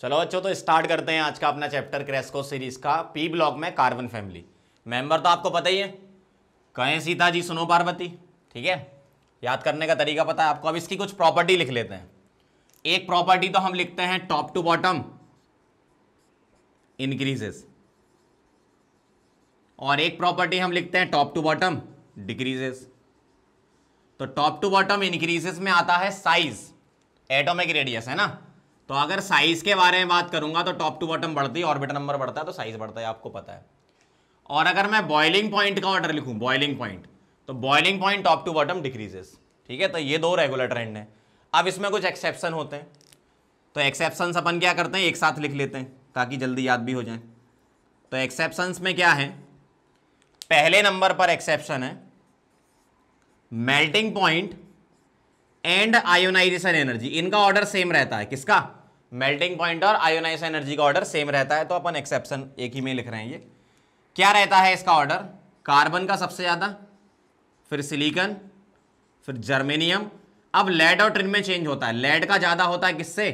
चलो बच्चों तो स्टार्ट करते हैं आज का अपना चैप्टर क्रेस्को सीरीज का पी ब्लॉक में कार्बन फैमिली मेंबर तो आपको पता ही है कहें सीता जी सुनो पार्वती ठीक है याद करने का तरीका पता है आपको अब इसकी कुछ प्रॉपर्टी लिख लेते हैं एक प्रॉपर्टी तो हम लिखते हैं टॉप टू बॉटम इंक्रीजेस और एक प्रॉपर्टी हम लिखते हैं टॉप टू बॉटम डिक्रीजेस तो टॉप टू बॉटम इंक्रीजेस में आता है साइज एटोमिक रेडियस है ना तो अगर साइज के बारे में बात करूंगा तो टॉप टू बॉटम बढ़ती है ऑर्बिट नंबर बढ़ता है तो साइज बढ़ता है आपको पता है और अगर मैं बॉइलिंग पॉइंट का ऑर्डर लिखूँ बॉइलिंग पॉइंट तो boiling point top to bottom decreases ठीक है तो ये दो रेगुलर ट्रेंड हैं अब इसमें कुछ एक्सेप्शन होते हैं तो एक्सेप्शन अपन क्या करते हैं एक साथ लिख लेते हैं ताकि जल्दी याद भी हो जाए तो एक्सेप्शंस में क्या है पहले नंबर पर एक्सेप्शन है melting point and ionisation energy इनका ऑर्डर सेम रहता है किसका मेल्टिंग पॉइंट और आयोनाइज एनर्जी का ऑर्डर सेम रहता है तो अपन एक्सेप्शन एक ही में लिख रहे हैं ये क्या रहता है इसका ऑर्डर कार्बन का सबसे ज़्यादा फिर सिलीकन फिर जर्मेनियम अब लेड और टिन में चेंज होता है लेड का ज़्यादा होता है किससे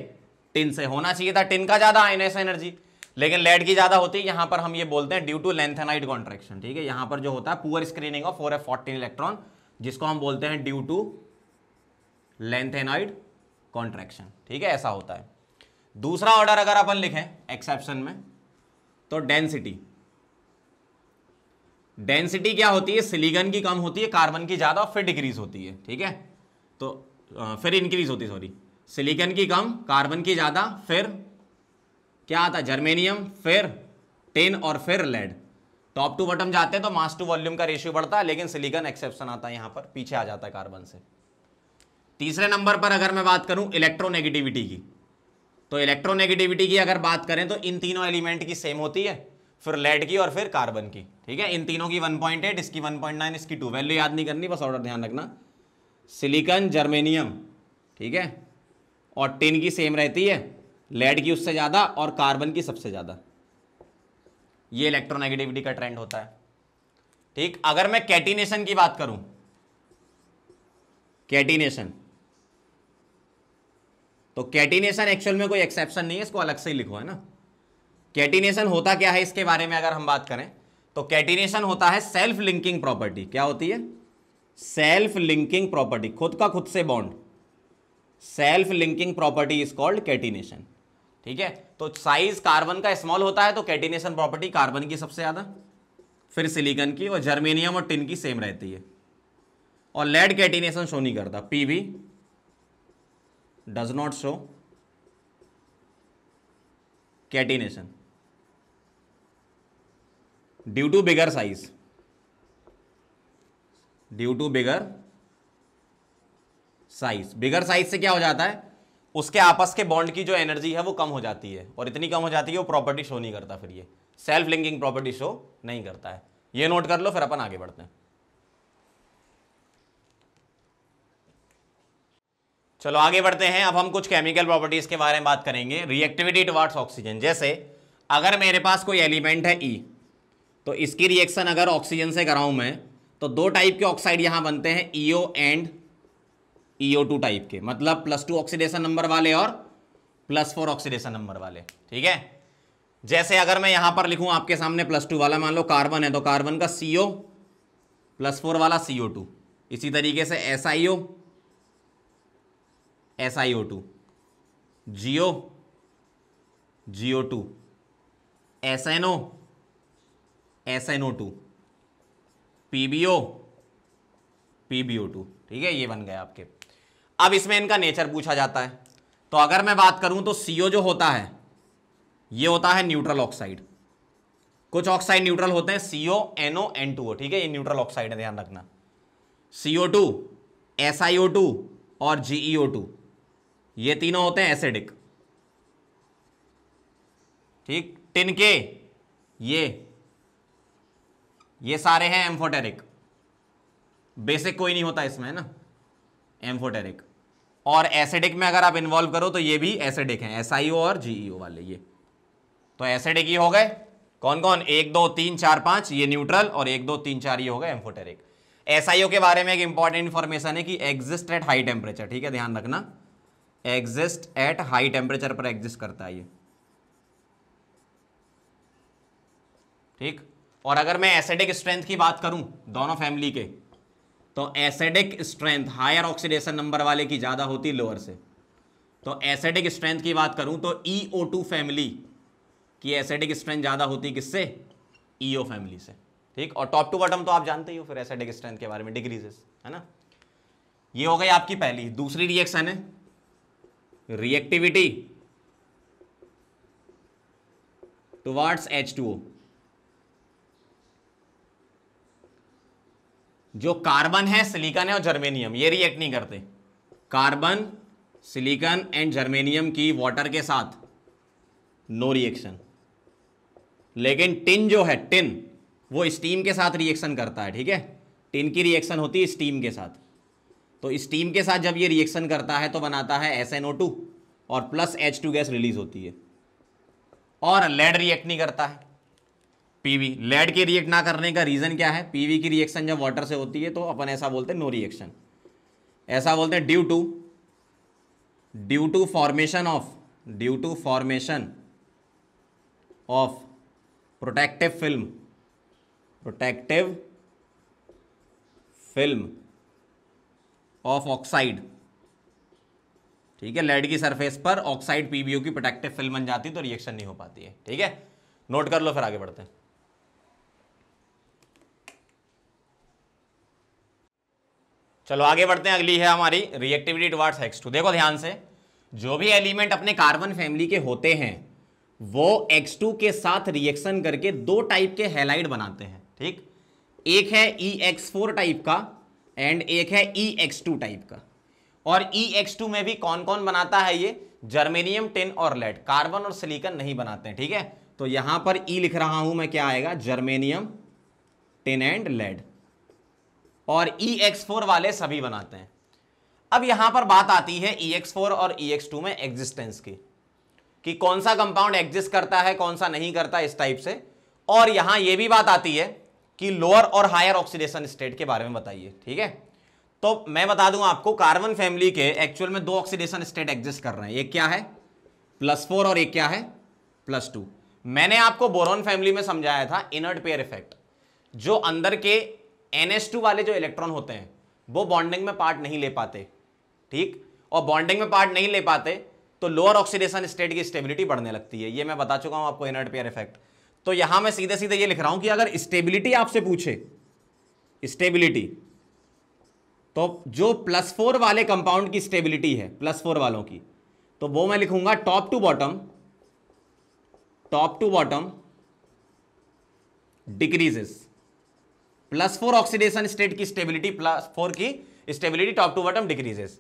टिन से होना चाहिए था टिन का ज़्यादा आयोनाइस एनर्जी लेकिन लेड की ज़्यादा होती है यहाँ पर हम ये बोलते हैं ड्यू टू लेंथेनाइट कॉन्ट्रेक्शन ठीक है यहाँ पर जो होता है poor screening of four F fourteen electron जिसको हम बोलते हैं ड्यू टू लेंथेनाइड कॉन्ट्रेक्शन ठीक है ऐसा होता है दूसरा ऑर्डर अगर अपन लिखें एक्सेप्शन में तो डेंसिटी डेंसिटी क्या होती है सिलिकन की कम होती है कार्बन की ज़्यादा फिर डिक्रीज होती है ठीक है तो फिर इंक्रीज होती है सॉरी सिलिकन की कम कार्बन की ज़्यादा फिर क्या आता जर्मेनियम फिर टेन और फिर लेड टॉप टू बॉटम जाते हैं तो मास टू वॉल्यूम का रेशियो बढ़ता है लेकिन सिलिकन एक्सेप्शन आता है यहां पर पीछे आ जाता है कार्बन से तीसरे नंबर पर अगर मैं बात करूं इलेक्ट्रोनेगेटिविटी की तो इलेक्ट्रोनेगेटिविटी की अगर बात करें तो इन तीनों एलिमेंट की सेम होती है फिर लेड की और फिर कार्बन की ठीक है इन तीनों की 1.8 इसकी 1.9 इसकी 2 वैल्यू याद नहीं करनी बस ऑर्डर ध्यान रखना सिलिकन जर्मेनियम ठीक है और टिन की सेम रहती है लेड की उससे ज़्यादा और कार्बन की सबसे ज़्यादा ये इलेक्ट्रोनेगेटिविटी का ट्रेंड होता है ठीक अगर मैं कैटिनेशन की बात करूं कैटिनेशन तो कैटिनेशन एक्चुअल में कोई एक्सेप्शन नहीं है इसको अलग से ही लिखो है ना कैटिनेशन होता क्या है इसके बारे में अगर हम बात करें तो कैटिनेशन होता है सेल्फ लिंकिंग प्रॉपर्टी क्या होती है सेल्फ लिंकिंग प्रॉपर्टी खुद का खुद से bond self linking property is called catenation ठीक है तो साइज कार्बन का स्मॉल होता है तो कैटिनेशन प्रॉपर्टी कार्बन की सबसे ज़्यादा फिर सिलिकन की और जर्मेनियम और टिन की सेम रहती है और लेड कैटिनेशन शो नहीं करता पी भी does not show catenation due to bigger size due to bigger size bigger size से क्या हो जाता है उसके आपस के बॉन्ड की जो एनर्जी है वो कम हो जाती है और इतनी कम हो जाती है वो प्रॉपर्टी शो नहीं करता फिर ये सेल्फ लिंकिंग प्रॉपर्टी शो नहीं करता है ये नोट कर लो फिर अपन आगे बढ़ते हैं चलो आगे बढ़ते हैं अब हम कुछ केमिकल प्रॉपर्टीज के बारे में बात करेंगे रिएक्टिविटी टुवार्ड्स ऑक्सीजन जैसे अगर मेरे पास कोई एलिमेंट है ई e, तो इसकी रिएक्शन अगर ऑक्सीजन से कराऊं मैं तो दो टाइप के ऑक्साइड यहां बनते हैं EO and EO two type के मतलब प्लस टू ऑक्सीडेशन नंबर वाले और प्लस फोर ऑक्सीडेशन नंबर वाले ठीक है जैसे अगर मैं यहां पर लिखूं आपके सामने प्लस टू वाला मान लो कार्बन है तो कार्बन का सीओ प्लस फोर वाला सीओ टू इसी तरीके से S I O S I O two GeO GeO two S N O S N O two P B O P B O two ठीक है ये बन गए आपके अब इसमें इनका नेचर पूछा जाता है तो अगर मैं बात करूं तो सी ओ जो होता है ये होता है न्यूट्रल ऑक्साइड कुछ ऑक्साइड न्यूट्रल होते हैं CO NO N two O ठीक है ये न्यूट्रल ऑक्साइड है ध्यान रखना CO two S I O two और जीईओ टू e ये तीनों होते हैं एसिडिक ठीक टिन के ये ये सारे हैं एम्फोटेरिक बेसिक कोई नहीं होता इसमें है ना एम्फोटेरिक और एसिडिक में अगर आप इन्वॉल्व करो तो ये भी एसिडिक हैं एस और जीईओ e वाले ये तो एसिडिक ही हो गए कौन कौन एक दो तीन चार पांच ये न्यूट्रल और एक दो तीन चार ये हो गए एम्फोटेरिक एसआईओ के बारे में एक इंपॉर्टेंट इंफॉर्मेशन है कि एग्जिस्ट एट हाई टेम्परेचर ठीक है ध्यान रखना एग्जिस्ट एट हाई टेम्परेचर पर एग्जिस्ट करता है ये ठीक और अगर मैं एसिडिक स्ट्रेंथ की बात करूं दोनों फैमिली के तो acidic strength higher oxidation number वाले की ज़्यादा होती लोअर से तो एसिडिक स्ट्रेंथ की बात करूं तो ई e फैमिली की एसिडिक स्ट्रेंथ ज़्यादा होती किससे ईओ e फैमिली से ठीक और टॉप टू बॉटम तो आप जानते ही हो फिर एसिडिक स्ट्रेंथ के बारे में डिग्रीजेस है ना ये हो गई आपकी पहली दूसरी रिएक्शन है रिएक्टिविटी टुवार्ड्स एच टू जो कार्बन है सिलिकन है और जर्मेनियम ये रिएक्ट नहीं करते कार्बन सिलिकन एंड जर्मेनियम की वाटर के साथ नो रिएक्शन लेकिन टिन जो है टिन वो स्टीम के साथ रिएक्शन करता है ठीक है टिन की रिएक्शन होती है स्टीम के साथ तो स्टीम के साथ जब ये रिएक्शन करता है तो बनाता है एस और प्लस एच गैस रिलीज होती है और लेड रिएक्ट नहीं करता है पीवी लेड के रिएक्ट ना करने का रीज़न क्या है पीवी की रिएक्शन जब वाटर से होती है तो अपन ऐसा बोलते हैं नो रिएक्शन ऐसा बोलते हैं due to due to formation of due to formation of protective film protective film of oxide ठीक है लेड की सरफेस पर ऑक्साइड पीबीओ की प्रोटेक्टिव फिल्म बन जाती है तो रिएक्शन नहीं हो पाती है ठीक है नोट कर लो फिर आगे बढ़ते हैं चलो आगे बढ़ते हैं अगली है हमारी रिएक्टिविटी टुवर्ड्स एक्स टू देखो ध्यान से जो भी एलिमेंट अपने कार्बन फैमिली के होते हैं वो एक्स टू के साथ रिएक्शन करके दो टाइप के हेलाइड बनाते हैं ठीक एक है ई एक्स फोर टाइप का एंड एक है ई एक्स टू टाइप का और ई एक्स टू में भी कौन कौन बनाता है ये जर्मेनियम टेन और लेड कार्बन और सिलिकन नहीं बनाते हैं ठीक है तो यहां पर ई e लिख रहा हूं मैं क्या आएगा जर्मेनियम टेन एंड लेड और ई एक्स फोर वाले सभी बनाते हैं अब यहां पर बात आती है ई एक्स फोर और ई एक्स टू में एग्जिस्टेंस की कि कौन सा कंपाउंड एग्जिस्ट करता है कौन सा नहीं करता इस टाइप से और यहां यह भी बात आती है कि लोअर और हायर ऑक्सीडेशन स्टेट के बारे में बताइए ठीक है तो मैं बता दूंगा आपको कार्बन फैमिली के एक्चुअल में दो ऑक्सीडेशन स्टेट एग्जिस्ट कर रहे हैं एक क्या है प्लस फोर और एक क्या है प्लस टू मैंने आपको बोरोन फैमिली में समझाया था इनर्ट पेयर इफेक्ट जो अंदर के एन वाले जो इलेक्ट्रॉन होते हैं वो बॉन्डिंग में पार्ट नहीं ले पाते ठीक और बॉन्डिंग में पार्ट नहीं ले पाते तो लोअर ऑक्सीडेशन स्टेट की स्टेबिलिटी बढ़ने लगती है ये मैं बता चुका हूं आपको इनर्ट पेयर इफेक्ट तो यहां मैं सीधे सीधे ये लिख रहा हूं कि अगर स्टेबिलिटी आपसे पूछे स्टेबिलिटी तो जो प्लस फोर वाले कंपाउंड की स्टेबिलिटी है प्लस फोर वालों की तो वो मैं लिखूंगा top to bottom top to bottom decreases plus four oxidation state की स्टेबिलिटी प्लस फोर की stability top to bottom decreases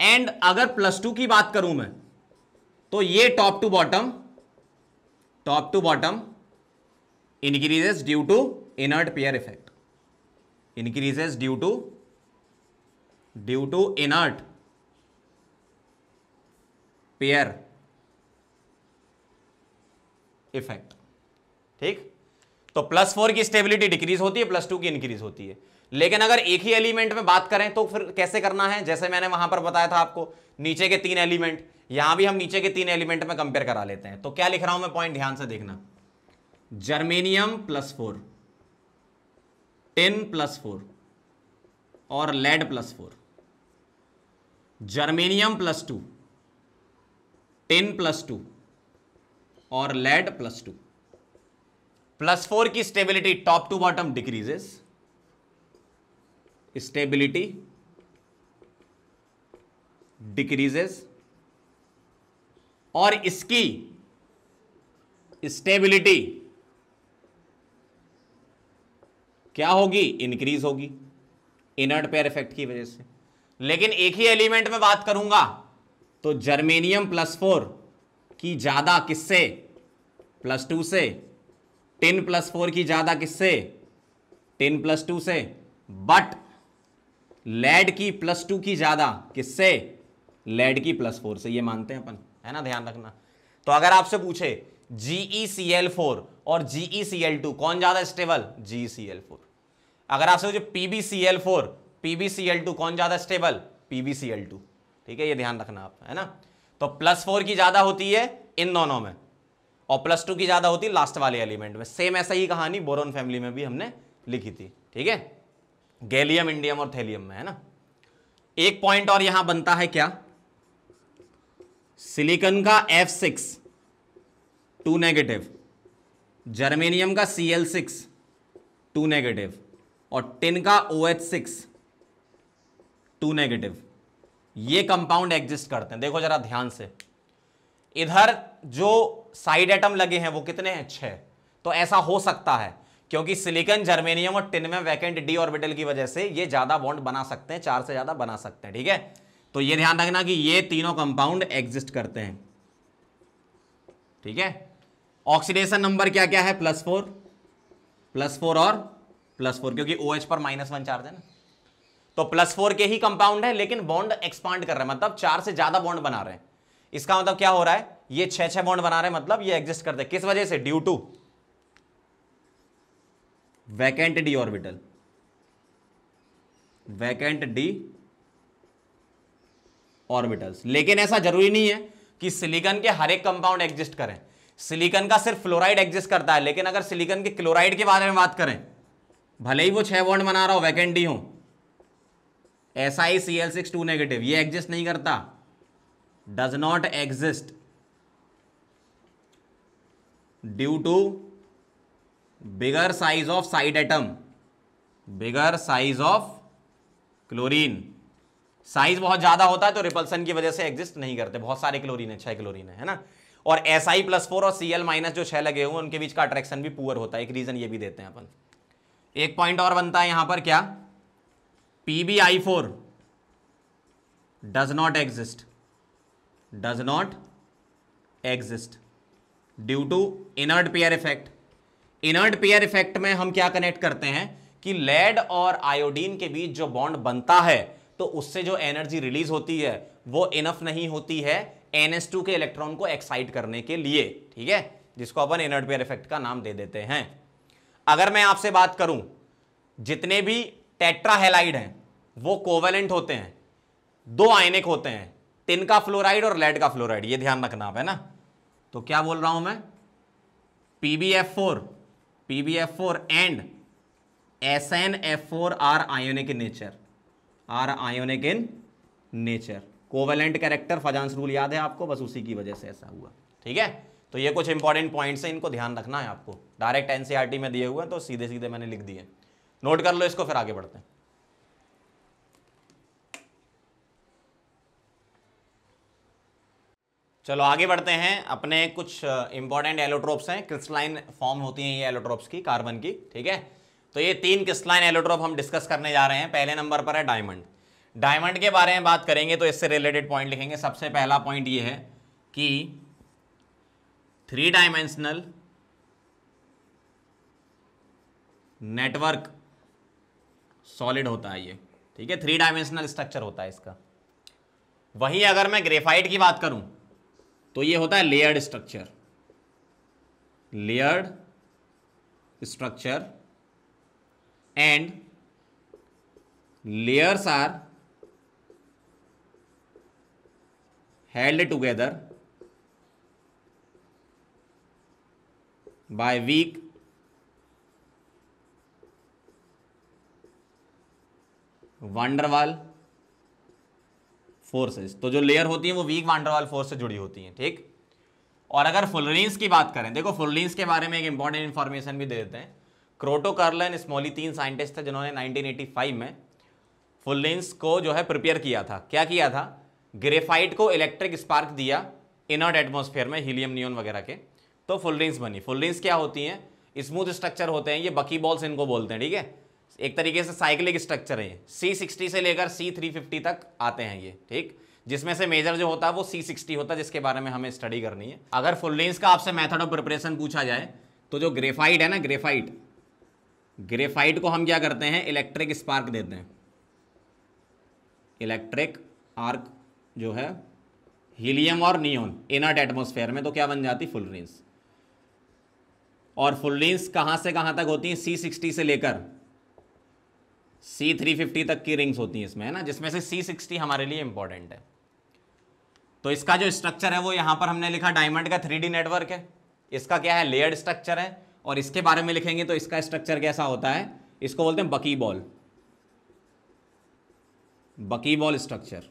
and अगर प्लस टू की बात करूं मैं तो ये top to bottom top to bottom increases due to inert pair effect increases due to due to inert pair effect ठीक तो प्लस फोर की स्टेबिलिटी डिक्रीज होती है प्लस टू की इंक्रीज होती है लेकिन अगर एक ही एलिमेंट में बात करें तो फिर कैसे करना है जैसे मैंने वहां पर बताया था आपको नीचे के तीन एलिमेंट यहां भी हम नीचे के तीन एलिमेंट में कंपेयर करा लेते हैं तो क्या लिख रहा हूं मैं पॉइंट ध्यान से देखना germanium plus four tin plus four और lead plus four germanium plus two tin plus two और lead plus two plus four की stability top to bottom decreases stability decreases और इसकी स्टेबिलिटी क्या होगी इंक्रीज होगी इनर्ट पेयर इफेक्ट की वजह से लेकिन एक ही एलिमेंट में बात करूंगा तो जर्मेनियम प्लस फोर की ज़्यादा किससे प्लस टू से टेन प्लस फोर की ज़्यादा किससे टेन प्लस टू से बट लेड की प्लस टू की ज़्यादा किससे लेड की प्लस फोर से ये मानते हैं अपन है ना ध्यान रखना तो अगर आपसे पूछे जीई सी एल फोर और जीई सी एल टू कौन ज़्यादा stable G C L four अगर आपसे पूछे पीबीसीएल फोर पीबीसीएल टू कौन ज्यादा स्टेबल पीबीसीएल टू ठीक है ये ध्यान रखना आप है ना तो प्लस फोर की ज्यादा होती है इन दोनों में और प्लस टू की ज्यादा होती है लास्ट वाले एलिमेंट में सेम ऐसा ही कहानी बोरोन फैमिली में भी हमने लिखी थी ठीक है गैलियम इंडियम और थैलियम में है ना एक पॉइंट और यहां बनता है क्या सिलिकन का F six two negative germanium का C L six two negative और टेन का O H six two negative ये कंपाउंड एग्जिस्ट करते हैं देखो जरा ध्यान से इधर जो साइड एटम लगे हैं वो कितने हैं छह तो ऐसा हो सकता है क्योंकि सिलिकॉन जर्मेनियम और टिन में वैकेंट डी ऑर्बिटल की वजह से ये ज्यादा बॉन्ड बना सकते हैं चार से ज्यादा बना सकते हैं ठीक है तो ये ध्यान रखना कि ये तीनों कंपाउंड एग्जिस्ट करते हैं ठीक है ऑक्सीडेशन नंबर क्या क्या है प्लस फोर प्लस फोर और प्लस फोर क्योंकि ओ OH पर माइनस वन चार्ज है ना तो प्लस फोर के ही कंपाउंड है लेकिन बॉन्ड एक्सपांड कर रहे हैं मतलब चार से ज्यादा बॉन्ड बना रहे हैं इसका मतलब क्या हो रहा है ये छह छह बॉन्ड बना रहे हैं मतलब ये एग्जिस्ट करते हैं किस वजह से due to vacant D orbital vacant D orbitals लेकिन ऐसा जरूरी नहीं है कि सिलिकन के हर एक कंपाउंड एग्जिस्ट करें सिलिकन का सिर्फ फ्लोराइड एग्जिस्ट करता है लेकिन अगर सिलिकन के क्लोराइड के बारे में बात करें भले ही वो छह बॉन्ड बना रहा हो वैकेंडी डी हो S I C L six two negative ये एग्जिस्ट नहीं करता does not exist due to bigger size of side atom bigger size of chlorine size बहुत ज्यादा होता है तो रिपल्सन की वजह से एग्जिस्ट नहीं करते बहुत सारे क्लोरीन है छह क्लोरीन है, है ना और एस आई प्लस फोर और सी एल माइनस जो छह लगे हुए उनके बीच का अट्रैक्शन भी पुअर होता है एक रीजन ये भी देते हैं अपन एक पॉइंट और बनता है यहां पर क्या P B I four does not exist does not exist due to inert pair effect inert pair effect में हम क्या कनेक्ट करते हैं कि लेड और आयोडीन के बीच जो बॉन्ड बनता है तो उससे जो एनर्जी रिलीज होती है वो इनफ नहीं होती है टू के इलेक्ट्रॉन को एक्साइट करने के लिए ठीक है जिसको अपन इनर्ड पेयर इफेक्ट का नाम दे देते हैं अगर मैं आपसे बात करूं जितने भी टेट्राहेलाइड हैं वो कोवेलेंट होते हैं दो आयनिक होते हैं टिन का फ्लोराइड और लेड का फ्लोराइड ये ध्यान रखना आप है ना तो क्या बोल रहा हूं मैं PBF four PBF four and S N F four are ionic in nature are ionic in nature covalent character Fajans rule याद है आपको बस उसी की वजह से ऐसा हुआ ठीक है तो ये कुछ इंपॉर्टेंट पॉइंट्स हैं इनको ध्यान रखना है आपको डायरेक्ट एनसीईआरटी e में दिए हुए हैं तो सीधे सीधे मैंने लिख दिए नोट कर लो इसको फिर आगे बढ़ते हैं चलो आगे बढ़ते हैं अपने कुछ इंपॉर्टेंट एलोट्रोप्स हैं क्रिस्टलाइन फॉर्म होती हैं ये एलोट्रोप्स की कार्बन की ठीक है तो ये तीन क्रिस्टलाइन एलोट्रोप हम डिस्कस करने जा रहे हैं पहले नंबर पर है डायमंड डायमंड के बारे में बात करेंगे तो इससे रिलेटेड पॉइंट लिखेंगे सबसे पहला पॉइंट ये है कि थ्री डायमेंशनल नेटवर्क सॉलिड होता है ये ठीक है थ्री डायमेंशनल स्ट्रक्चर होता है इसका वहीं अगर मैं ग्रेफाइट की बात करूं तो ये होता है layered structure layered structure and layers are held together by week van der Waals forces तो जो लेयर होती है वो वीक वंडरवाल फोर्स से जुड़ी होती हैं ठीक और अगर फुलरीन्स की बात करें देखो फुलरीन्स के बारे में एक इंपॉर्टेंट इन्फॉर्मेशन भी दे देते हैं क्रोटो स्मॉली तीन साइंटिस्ट थे जिन्होंने 1985 में फुलरीन्स को जो है प्रिपेयर किया था क्या किया था ग्रेफाइट को इलेक्ट्रिक स्पार्क दिया इनर्ट एटमोसफेयर में हीलियम नियोन वगैरह के तो फुल रिंग्स बनी फुल रिंग्स क्या होती हैं स्मूथ स्ट्रक्चर होते हैं ये बकी बॉल्स इनको बोलते हैं ठीक है एक तरीके से साइक्लिक स्ट्रक्चर है सी सिक्सटी से लेकर सी थ्री फिफ्टी तक आते हैं ये ठीक जिसमें से मेजर जो होता है वो सी सिक्सटी होता है जिसके बारे में हमें स्टडी करनी है अगर फुल रिंग्स का आपसे मैथड ऑफ प्रिपरेशन पूछा जाए तो जो ग्रेफाइट है ना ग्रेफाइट ग्रेफाइट को हम क्या करते हैं इलेक्ट्रिक स्पार्क देते हैं इलेक्ट्रिक आर्क जो है हीलियम और नियोन इनर्ट एटमोसफेयर में तो क्या बन जाती फुल रिंग्स और फुल रेंज कहाँ से कहाँ तक होती हैं सी सिक्सटी से लेकर सी थ्री फिफ्टी तक की रिंग्स होती हैं इसमें है ना जिसमें से सी सिक्सटी हमारे लिए इंपॉर्टेंट है तो इसका जो स्ट्रक्चर है वो यहाँ पर हमने लिखा डायमंड का थ्री नेटवर्क है इसका क्या है लेयर्ड स्ट्रक्चर है और इसके बारे में लिखेंगे तो इसका स्ट्रक्चर कैसा होता है इसको बोलते हैं बकी बॉल बकी बॉल स्ट्रक्चर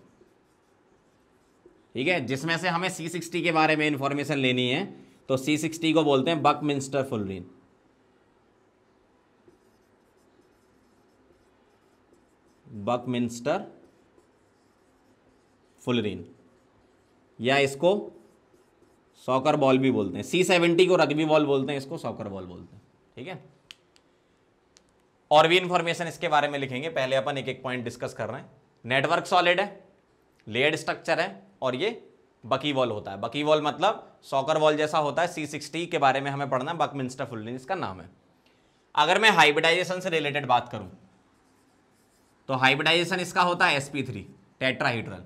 ठीक है जिसमें से हमें सी सिक्सटी के बारे में इंफॉर्मेशन लेनी है तो सी सिक्सटी को बोलते हैं बक मिंस्टर फुलरीन बक मिंस्टर फुलरीन या इसको सॉकर बॉल भी बोलते हैं सी सेवेंटी को रग्बी बॉल बोलते हैं इसको सॉकर बॉल बोलते हैं ठीक है और भी इंफॉर्मेशन इसके बारे में लिखेंगे पहले अपन एक एक पॉइंट डिस्कस कर रहे हैं नेटवर्क सॉलिड है लेड स्ट्रक्चर है और ये बकी वॉल होता है बकी वॉल मतलब सॉकर वॉल जैसा होता है सी सिक्सटी के बारे में हमें पढ़ना बकमिंस्टर फुल्लिन इसका नाम है अगर मैं हाइब्रिडाइजेशन से रिलेटेड बात करूं तो हाइब्रिडाइजेशन इसका होता है एसपी थ्री टेट्राहीड्रल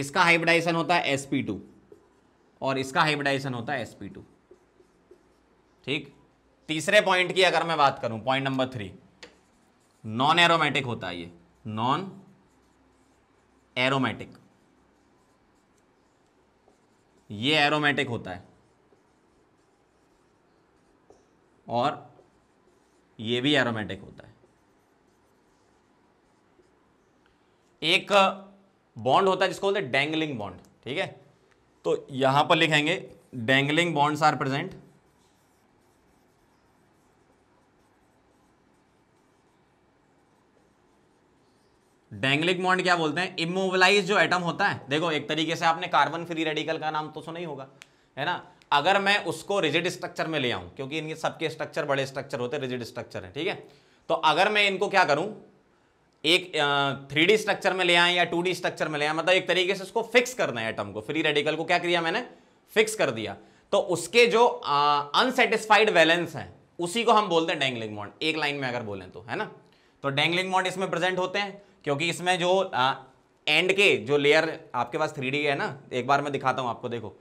इसका हाइब्रिडाइजेशन होता है एसपी टू और इसका हाइब्रिडाइजेशन होता है एसपी टू ठीक तीसरे पॉइंट की अगर मैं बात करूं point number three non aromatic होता है ये नॉन एरोमेटिक ये एरोमेटिक होता है और ये भी एरोमेटिक होता है एक बॉन्ड होता है जिसको बोलते हैं डेंगलिंग बॉन्ड ठीक है तो यहां पर लिखेंगे dangling bonds are present dangling bond क्या बोलते हैं इमोबलाइज जो एटम होता है देखो एक तरीके से आपने कार्बन फ्री रेडिकल का नाम तो सुना ही होगा है ना अगर मैं उसको रिजिड स्ट्रक्चर में ले आऊं क्योंकि इनके सबके स्ट्रक्चर बड़े स्ट्रक्चर होते हैं रिजिड स्ट्रक्चर है ठीक है तो अगर मैं इनको क्या करूं एक थ्री स्ट्रक्चर में ले आए या टू स्ट्रक्चर में ले आए मतलब एक तरीके से उसको फिक्स करना है एटम को फ्री रेडिकल को क्या किया मैंने फिक्स कर दिया तो उसके जो अनसेटिस्फाइड वैलेंस है उसी को हम बोलते हैं डेंगलिंग मॉन्ड एक लाइन में अगर बोलें तो है ना तो डेंगलिंग मॉन्ड इसमें प्रेजेंट होते हैं क्योंकि इसमें जो आ, एंड के जो लेयर आपके पास थ्री है ना एक बार मैं दिखाता हूँ आपको देखो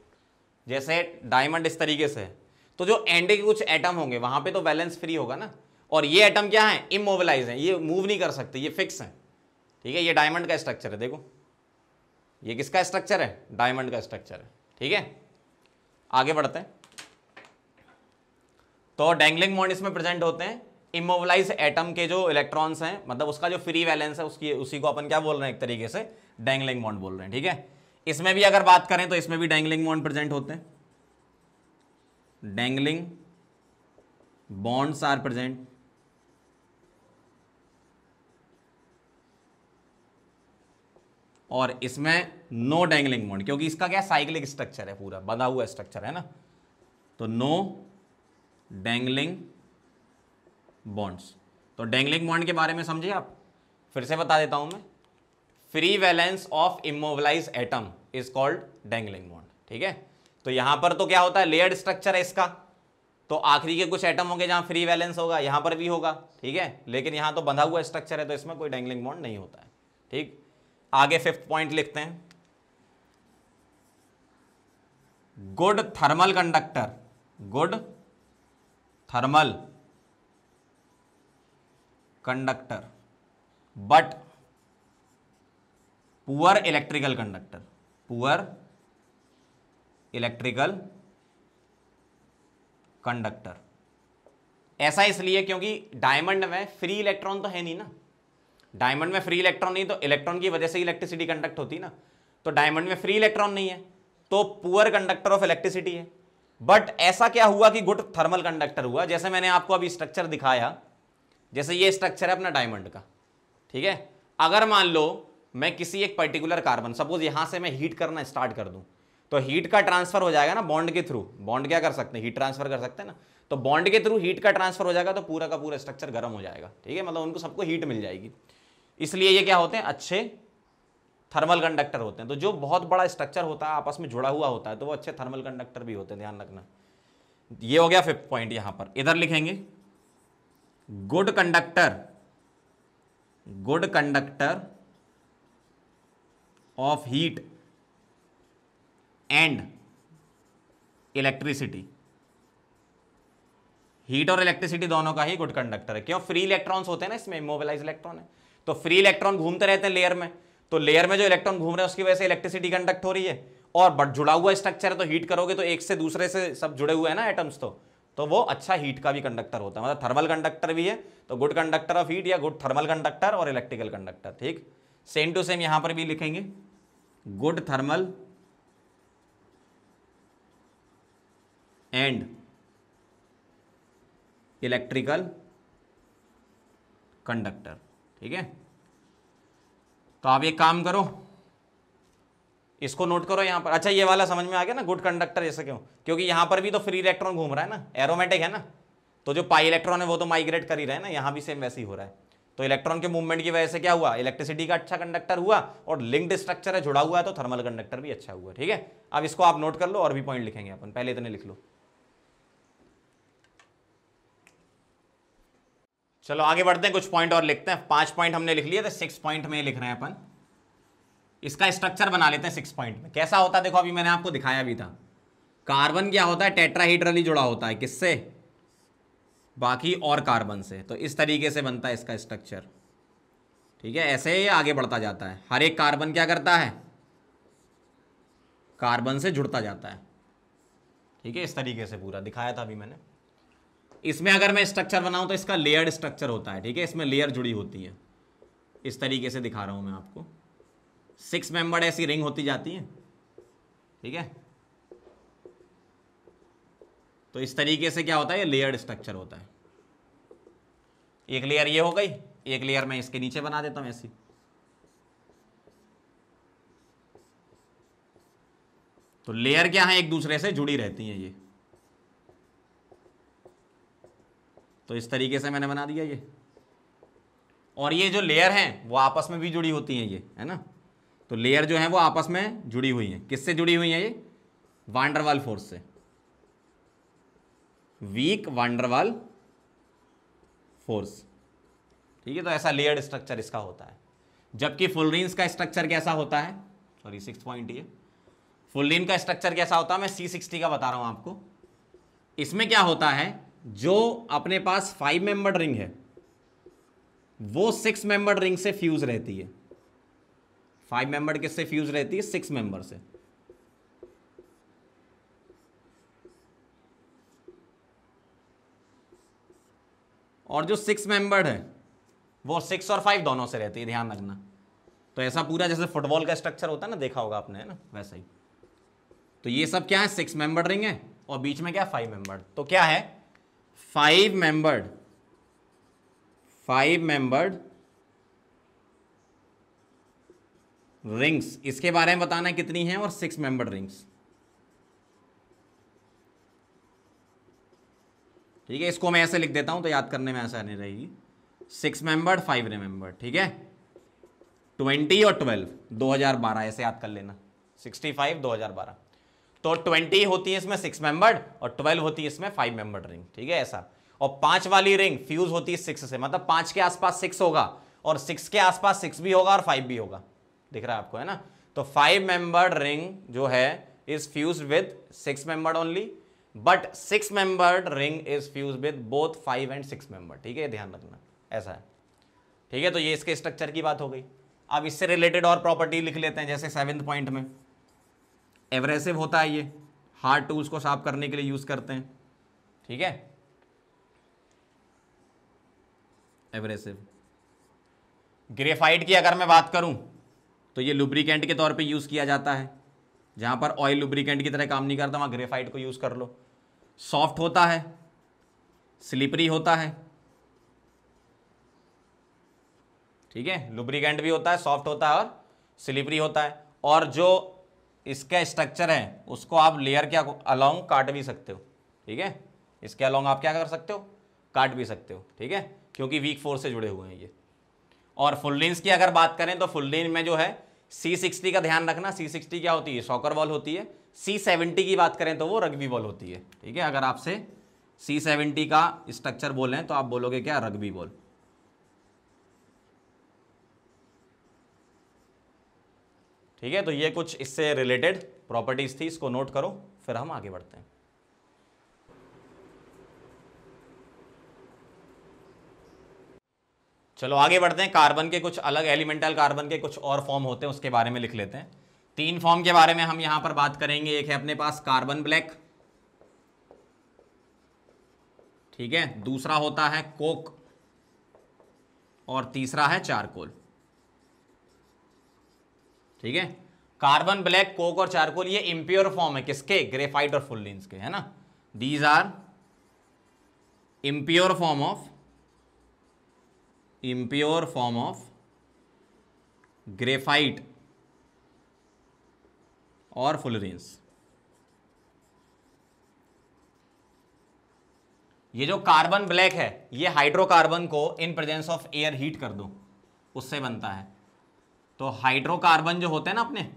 जैसे डायमंड इस तरीके से है तो जो एंड के कुछ एटम होंगे वहाँ पे तो बैलेंस फ्री होगा ना और ये एटम क्या है इमोबिलाइज है ये मूव नहीं कर सकते ये फिक्स है ठीक है ये डायमंड का स्ट्रक्चर है देखो ये किसका स्ट्रक्चर है डायमंड का स्ट्रक्चर है ठीक है आगे बढ़ते हैं तो डैंगलिंग मॉन्ड इसमें प्रेजेंट होते हैं इमोबलाइज एटम के जो इलेक्ट्रॉन्स हैं मतलब उसका जो फ्री वैलेंस है उसकी उसी को अपन क्या बोल रहे हैं एक तरीके से डेंगलिंग बॉन्ड बोल रहे हैं ठीक है इसमें भी अगर बात करें तो इसमें भी डेंगलिंग बॉन्ड प्रेजेंट होते हैं डेंगलिंग बॉन्ड्स आर प्रेजेंट और इसमें नो डैंगलिंग बॉन्ड क्योंकि इसका क्या साइक्लिक स्ट्रक्चर है पूरा बंधा हुआ स्ट्रक्चर है ना तो नो डेंगलिंग बॉन्ड्स तो डेंगलिंग बॉन्ड के बारे में समझे आप फिर से बता देता हूं मैं free valence of immobilise atom is called dangling bond ठीक है तो यहां पर तो क्या होता है लेयर्ड स्ट्रक्चर है इसका तो आखिरी के कुछ एटम होंगे जहां फ्री वैलेंस होगा यहां पर भी होगा ठीक है लेकिन यहां तो बंधा हुआ स्ट्रक्चर है तो इसमें कोई डेंगलिंग बॉन्ड नहीं होता है ठीक आगे फिफ्थ पॉइंट लिखते हैं good thermal conductor good thermal conductor but poor electrical conductor poor electrical conductor ऐसा इसलिए क्योंकि डायमंड में फ्री इलेक्ट्रॉन तो है नहीं ना डायमंड में फ्री इलेक्ट्रॉन नहीं तो इलेक्ट्रॉन की वजह से इलेक्ट्रिसिटी कंडक्ट होती ना तो डायमंड में फ्री इलेक्ट्रॉन नहीं है तो पुअर कंडक्टर ऑफ इलेक्ट्रिसिटी है बट ऐसा क्या हुआ कि गुड थर्मल कंडक्टर हुआ जैसे मैंने आपको अभी स्ट्रक्चर दिखाया जैसे ये स्ट्रक्चर है अपना डायमंड का ठीक है अगर मान लो मैं किसी एक पर्टिकुलर कार्बन सपोज यहाँ से मैं हीट करना स्टार्ट कर दूँ तो हीट का ट्रांसफर हो जाएगा ना बॉन्ड के थ्रू बॉन्ड क्या कर सकते हैं हीट ट्रांसफर कर सकते हैं ना तो बॉन्ड के थ्रू हीट का ट्रांसफर हो जाएगा तो पूरा का पूरा स्ट्रक्चर गर्म हो जाएगा ठीक है मतलब उनको सबको हीट मिल जाएगी इसलिए ये क्या होते हैं अच्छे थर्मल कंडक्टर होते हैं तो जो बहुत बड़ा स्ट्रक्चर होता है आपस में जुड़ा हुआ होता है तो वो अच्छे थर्मल कंडक्टर भी होते हैं ध्यान रखना ये हो गया फिफ्थ पॉइंट यहाँ पर इधर लिखेंगे good conductor good conductor of heat and electricity heat और इलेक्ट्रिसिटी दोनों का ही गुड कंडक्टर है क्यों फ्री इलेक्ट्रॉन्स होते हैं ना इसमें इमोबिलाइज इलेक्ट्रॉन है तो फ्री इलेक्ट्रॉन घूमते रहते हैं लेयर में तो लेयर में जो इलेक्ट्रॉन घूम रहे हैं उसकी वजह से इलेक्ट्रिसिटी कंडक्ट हो रही है और बट जुड़ा हुआ स्ट्रक्चर है तो हीट करोगे तो एक से दूसरे से सब जुड़े हुए हैं ना एटम्स तो तो वो अच्छा हीट का भी कंडक्टर होता है मतलब थर्मल कंडक्टर भी है तो गुड कंडक्टर ऑफ हीट या गुड थर्मल कंडक्टर और इलेक्ट्रिकल कंडक्टर ठीक सेम टू सेम यहां पर भी लिखेंगे good thermal and electrical conductor ठीक है तो आप एक काम करो इसको नोट करो यहाँ पर अच्छा ये वाला समझ में आ गया ना गुड कंडक्टर जैसे क्यों क्योंकि यहाँ पर भी तो फ्री इलेक्ट्रॉन घूम रहा है ना एरोमेटिक है ना तो जो पाई इलेक्ट्रॉन है वो तो माइग्रेट कर ही रहे हैं ना यहाँ भी सेम वैसे ही हो रहा है तो इलेक्ट्रॉन के मूवमेंट की वजह से क्या हुआ इलेक्ट्रिसिटी का अच्छा कंडक्टर हुआ और लिंक्ड स्ट्रक्चर है जुड़ा हुआ है तो थर्मल कंडक्टर भी अच्छा हुआ ठीक है अब इसको आप नोट कर लो और भी पॉइंट लिखेंगे अपन पहले इतने लिख लो चलो आगे बढ़ते हैं कुछ पॉइंट और लिखते हैं पांच पॉइंट हमने लिख लिया था सिक्स पॉइंट में लिख रहे हैं अपन इसका स्ट्रक्चर बना लेते हैं सिक्स पॉइंट में कैसा होता है देखो अभी मैंने आपको दिखाया भी था कार्बन क्या होता है टेट्राहीड्रली जुड़ा होता है किससे बाकी और कार्बन से तो इस तरीके से बनता है इसका स्ट्रक्चर ठीक है ऐसे ही आगे बढ़ता जाता है हर एक कार्बन क्या करता है कार्बन से जुड़ता जाता है ठीक है इस तरीके से पूरा दिखाया था अभी मैंने इसमें अगर मैं स्ट्रक्चर बनाऊं तो इसका लेयर्ड स्ट्रक्चर होता है ठीक है इसमें लेयर जुड़ी होती है इस तरीके से दिखा रहा हूं मैं आपको सिक्स मेंबर ऐसी रिंग होती जाती है ठीक है तो इस तरीके से क्या होता है ये लेयर्ड स्ट्रक्चर होता है एक लेयर ये हो गई एक लेयर मैं इसके नीचे बना देता हूं ऐसी तो लेयर क्या है एक दूसरे से जुड़ी रहती हैं ये तो इस तरीके से मैंने बना दिया ये और ये जो लेयर हैं वो आपस में भी जुड़ी होती हैं ये है ना तो लेयर जो है वो आपस में जुड़ी हुई हैं किससे जुड़ी हुई हैं ये वांडरवाल फोर्स से वीक वांडरवाल फोर्स ठीक है तो ऐसा लेयर्ड स्ट्रक्चर इसका होता है जबकि रिंग्स का स्ट्रक्चर कैसा होता है सॉरी सिक्स पॉइंट ये रिंग का स्ट्रक्चर कैसा होता है मैं सी सिक्सटी का बता रहा हूं आपको इसमें क्या होता है जो अपने पास फाइव मेंबर रिंग है वो सिक्स मेंबर रिंग से फ्यूज रहती है फाइव मेंबर किससे फ्यूज रहती है सिक्स मेंबर से और जो सिक्स मेंबर है वो सिक्स और फाइव दोनों से रहती है ध्यान रखना तो ऐसा पूरा जैसे फुटबॉल का स्ट्रक्चर होता है ना देखा होगा आपने है ना वैसा ही तो ये सब क्या है सिक्स मेंबर रिंग है और बीच में क्या फाइव मेंबर तो क्या है five membered five membered rings इसके बारे में बताना है कितनी है और सिक्स मेंबर रिंग्स ठीक है इसको मैं ऐसे लिख देता हूं तो याद करने में आसानी रहेगी सिक्स मेंबर फाइव मेंबर ठीक है ट्वेंटी और ट्वेल्व दो हजार बारह ऐसे याद कर लेना सिक्सटी फाइव दो हजार बारह तो ट्वेंटी होती है इसमें सिक्स मेंबर्ड और ट्वेल्व होती है इसमें फाइव मेंबर्ड रिंग ठीक है ऐसा और पांच वाली रिंग फ्यूज होती है सिक्स से मतलब पांच के आसपास सिक्स होगा और सिक्स के आसपास सिक्स भी होगा और फाइव भी होगा दिख रहा है आपको है ना तो फाइव मेंबर्ड रिंग जो है is fuse with six membered only but six membered ring is fuse with both five and six member ठीक है ध्यान रखना ऐसा है ठीक है तो ये इसके स्ट्रक्चर की बात हो गई अब इससे रिलेटेड और प्रॉपर्टी लिख लेते हैं जैसे सेवेंथ पॉइंट में एवरेसिव होता है ये हार्ड टूल्स को साफ करने के लिए यूज करते हैं ठीक है एवरेसिव ग्रेफाइट की अगर मैं बात करूं तो ये लुब्रिकेंट के तौर पे यूज़ किया जाता है जहाँ पर ऑयल लुब्रिकेंट की तरह काम नहीं करता वहाँ ग्रेफाइट को यूज़ कर लो सॉफ्ट होता है स्लिपरी होता है ठीक है लुब्रिकेंट भी होता है सॉफ्ट होता है और स्लिपरी होता है और जो इसका स्ट्रक्चर है उसको आप लेयर के अलॉन्ग काट भी सकते हो ठीक है इसके अलॉन्ग आप क्या कर सकते हो काट भी सकते हो ठीक है क्योंकि वीक फोर से जुड़े हुए हैं ये और फुल लेंस की अगर बात करें तो फुल लेंस में जो है सी सिक्सटी का ध्यान रखना सी सिक्सटी क्या होती है सॉकर बॉल होती है सी सेवेंटी की बात करें तो वो रग्बी बॉल होती है ठीक है अगर आपसे सी सेवेंटी का स्ट्रक्चर बोलें तो आप बोलोगे क्या रग्बी बॉल ठीक है तो ये कुछ इससे रिलेटेड प्रॉपर्टीज थी इसको नोट करो फिर हम आगे बढ़ते हैं चलो आगे बढ़ते हैं कार्बन के कुछ अलग एलिमेंटल कार्बन के कुछ और फॉर्म होते हैं उसके बारे में लिख लेते हैं तीन फॉर्म के बारे में हम यहां पर बात करेंगे एक है अपने पास कार्बन ब्लैक ठीक है दूसरा होता है कोक और तीसरा है चारकोल ठीक है कार्बन ब्लैक कोक और चारकोल ये इम्प्योर फॉर्म है किसके ग्रेफाइट और फुल्लिन्स के है ना these are impure form of impure form of graphite or fullerenes ये जो कार्बन ब्लैक है ये हाइड्रोकार्बन को in presence of air heat कर दो उससे बनता है तो हाइड्रोकार्बन जो होते हैं ना अपने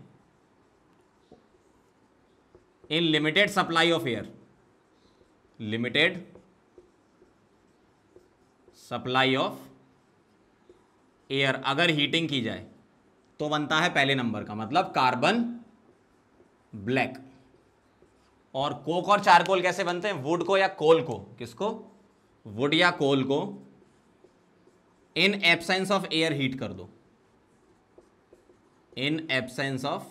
in limited supply of air limited supply of air अगर हीटिंग की जाए तो बनता है पहले नंबर का मतलब कार्बन ब्लैक और कोक और चारकोल कैसे बनते हैं वुड को या कोल को किसको वुड या कोल को in absence of air heat कर दो इन एब्सेंस ऑफ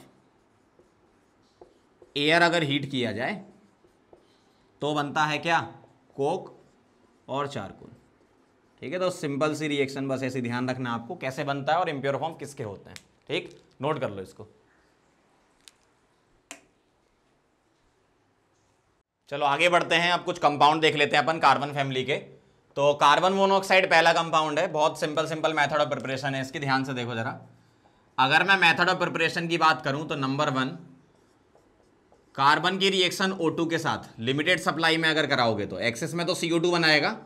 एयर अगर हीट किया जाए तो बनता है क्या कोक और चारकोल ठीक है तो सिंपल सी रिएक्शन बस ऐसे ध्यान रखना आपको कैसे बनता है और इम्प्योर फॉर्म किसके होते हैं ठीक नोट कर लो इसको चलो आगे बढ़ते हैं अब कुछ कंपाउंड देख लेते हैं अपन कार्बन फैमिली के तो कार्बन मोनोऑक्साइड पहला कंपाउंड है बहुत simple simple method of preparation है इसकी ध्यान से देखो जरा अगर मैं मेथड ऑफ प्रिपरेशन की बात करूं तो नंबर वन कार्बन की रिएक्शन O2 के साथ लिमिटेड सप्लाई में अगर कराओगे तो एक्सेस में तो CO2 बनाएगा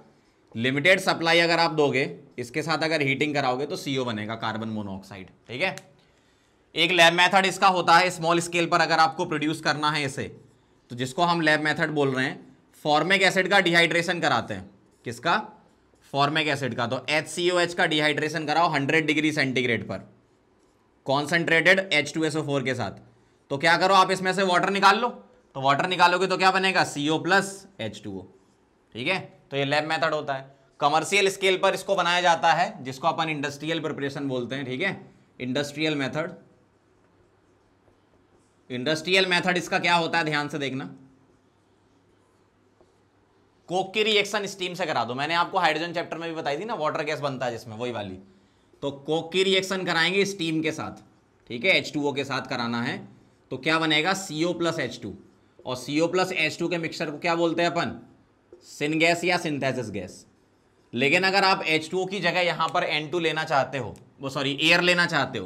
लिमिटेड सप्लाई अगर आप दोगे इसके साथ अगर हीटिंग कराओगे तो सीओ बनेगा कार्बन मोनोऑक्साइड ठीक है एक लैब मेथड इसका होता है स्मॉल स्केल पर अगर आपको प्रोड्यूस करना है इसे तो जिसको हम लैब मेथड बोल रहे हैं फॉर्मिक एसिड का डिहाइड्रेशन कराते हैं किसका फॉर्मिक एसिड का तो एच का डिहाइड्रेशन कराओ हंड्रेड डिग्री सेंटीग्रेड पर कॉन्सेंट्रेटेड एच के साथ तो क्या करो आप इसमें से वाटर निकाल लो तो वाटर निकालोगे तो क्या बनेगा C O plus H two O ठीक है तो ये लैब मेथड होता है कमर्शियल स्केल पर इसको बनाया जाता है जिसको अपन इंडस्ट्रियल प्रिपरेशन बोलते हैं ठीक है इंडस्ट्रियल मेथड इंडस्ट्रियल मेथड इसका क्या होता है ध्यान से देखना कोक की रिएक्शन स्टीम से करा दो मैंने आपको हाइड्रोजन चैप्टर में भी बताई थी ना वाटर गैस बनता है जिसमें वही वाली तो कोक की रिएक्शन कराएंगे स्टीम के साथ ठीक है एच के साथ कराना है तो क्या बनेगा C O plus H two और C O plus H two के मिक्सर को क्या बोलते हैं अपन सिन गैस या सिंथेसिस गैस लेकिन अगर आप H2O की जगह यहाँ पर N2 लेना चाहते हो वो सॉरी एयर लेना चाहते हो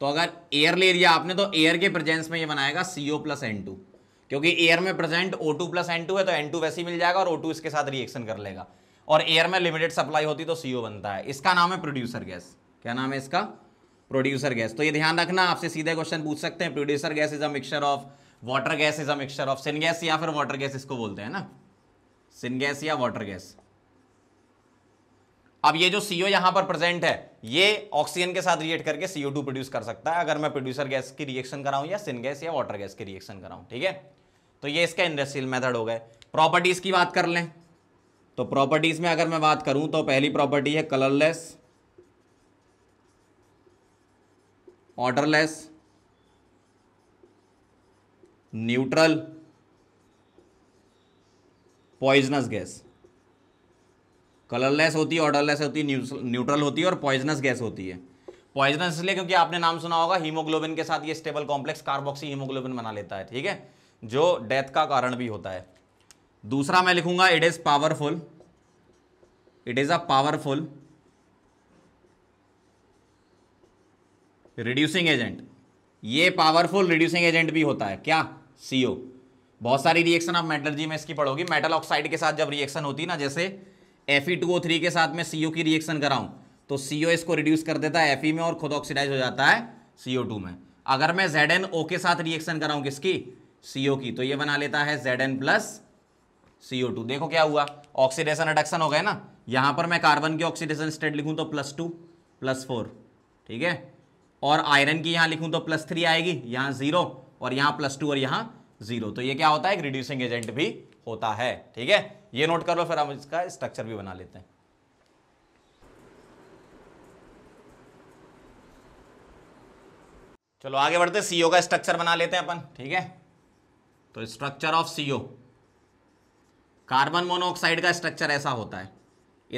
तो अगर एयर ले लिया आपने तो एयर के प्रेजेंस में ये बनाएगा C O plus N two क्योंकि एयर में present O two plus N two है तो एन टू वैसे ही मिल जाएगा और ओ टू इसके साथ रिएक्शन कर लेगा और एयर में लिमिटेड सप्लाई होती तो सी ओ बनता है इसका नाम है प्रोड्यूसर गैस क्या नाम है इसका प्रोड्यूसर गैस तो ये ध्यान रखना आपसे सीधे क्वेश्चन पूछ सकते हैं producer gas is a mixture of water gas is a mixture of syn gas या फिर वाटर गैस इसको बोलते हैं ना सिनगैस या वाटर गैस अब ये जो सीओ यहां पर प्रेजेंट है ये ऑक्सीजन के साथ रिएक्ट करके सीओ टू प्रोड्यूस कर सकता है अगर मैं प्रोड्यूसर गैस की रिएक्शन कराऊं या सिनगैस या वाटर गैस की रिएक्शन कराऊं ठीक है तो ये इसका इंडस्ट्रियल मेथड हो गए प्रॉपर्टीज की बात कर लें तो प्रॉपर्टीज में अगर मैं बात करूं तो पहली प्रॉपर्टी है colourless odourless neutral poisonous gas colourless होती है ऑर्डरलेस होती है न्यूट्रल होती है और पॉइजनस गैस होती है पॉइजनस इसलिए क्योंकि आपने नाम सुना होगा हीमोग्लोबिन के साथ ये स्टेबल कॉम्प्लेक्स कार्बोक्सी हीमोग्लोबिन बना लेता है ठीक है जो डेथ का कारण भी होता है दूसरा मैं लिखूंगा it is powerful it is a powerful reducing agent ये पावरफुल रिड्यूसिंग एजेंट भी होता है क्या सीओ बहुत सारी रिएक्शन आप मेटलर्जी में इसकी पढ़ोगी मेटल ऑक्साइड के साथ जब रिएक्शन होती है ना जैसे एफ के साथ में सी की रिएक्शन कराऊं तो सी इसको रिड्यूस कर देता है एफ में और खुद ऑक्सीडाइज हो जाता है सी में अगर मैं जेड के साथ रिएक्शन कराऊं किसकी सी की तो ये बना लेता है जेड एन प्लस सी देखो क्या हुआ ऑक्सीडेशन अडक्शन हो गए ना यहाँ पर मैं कार्बन की ऑक्सीडेशन स्टेट लिखूँ तो प्लस टू प्लस फोर ठीक है और आयरन की यहाँ लिखूँ तो प्लस थ्री आएगी यहाँ जीरो और यहाँ प्लस टू और यहां जीरो तो ये क्या होता है एक रिड्यूसिंग एजेंट भी होता है ठीक है ये नोट कर लो फिर हम इसका स्ट्रक्चर भी बना लेते हैं चलो आगे बढ़ते सीओ का स्ट्रक्चर बना लेते हैं अपन ठीक है तो structure of CO carbon monoxide का स्ट्रक्चर ऐसा होता है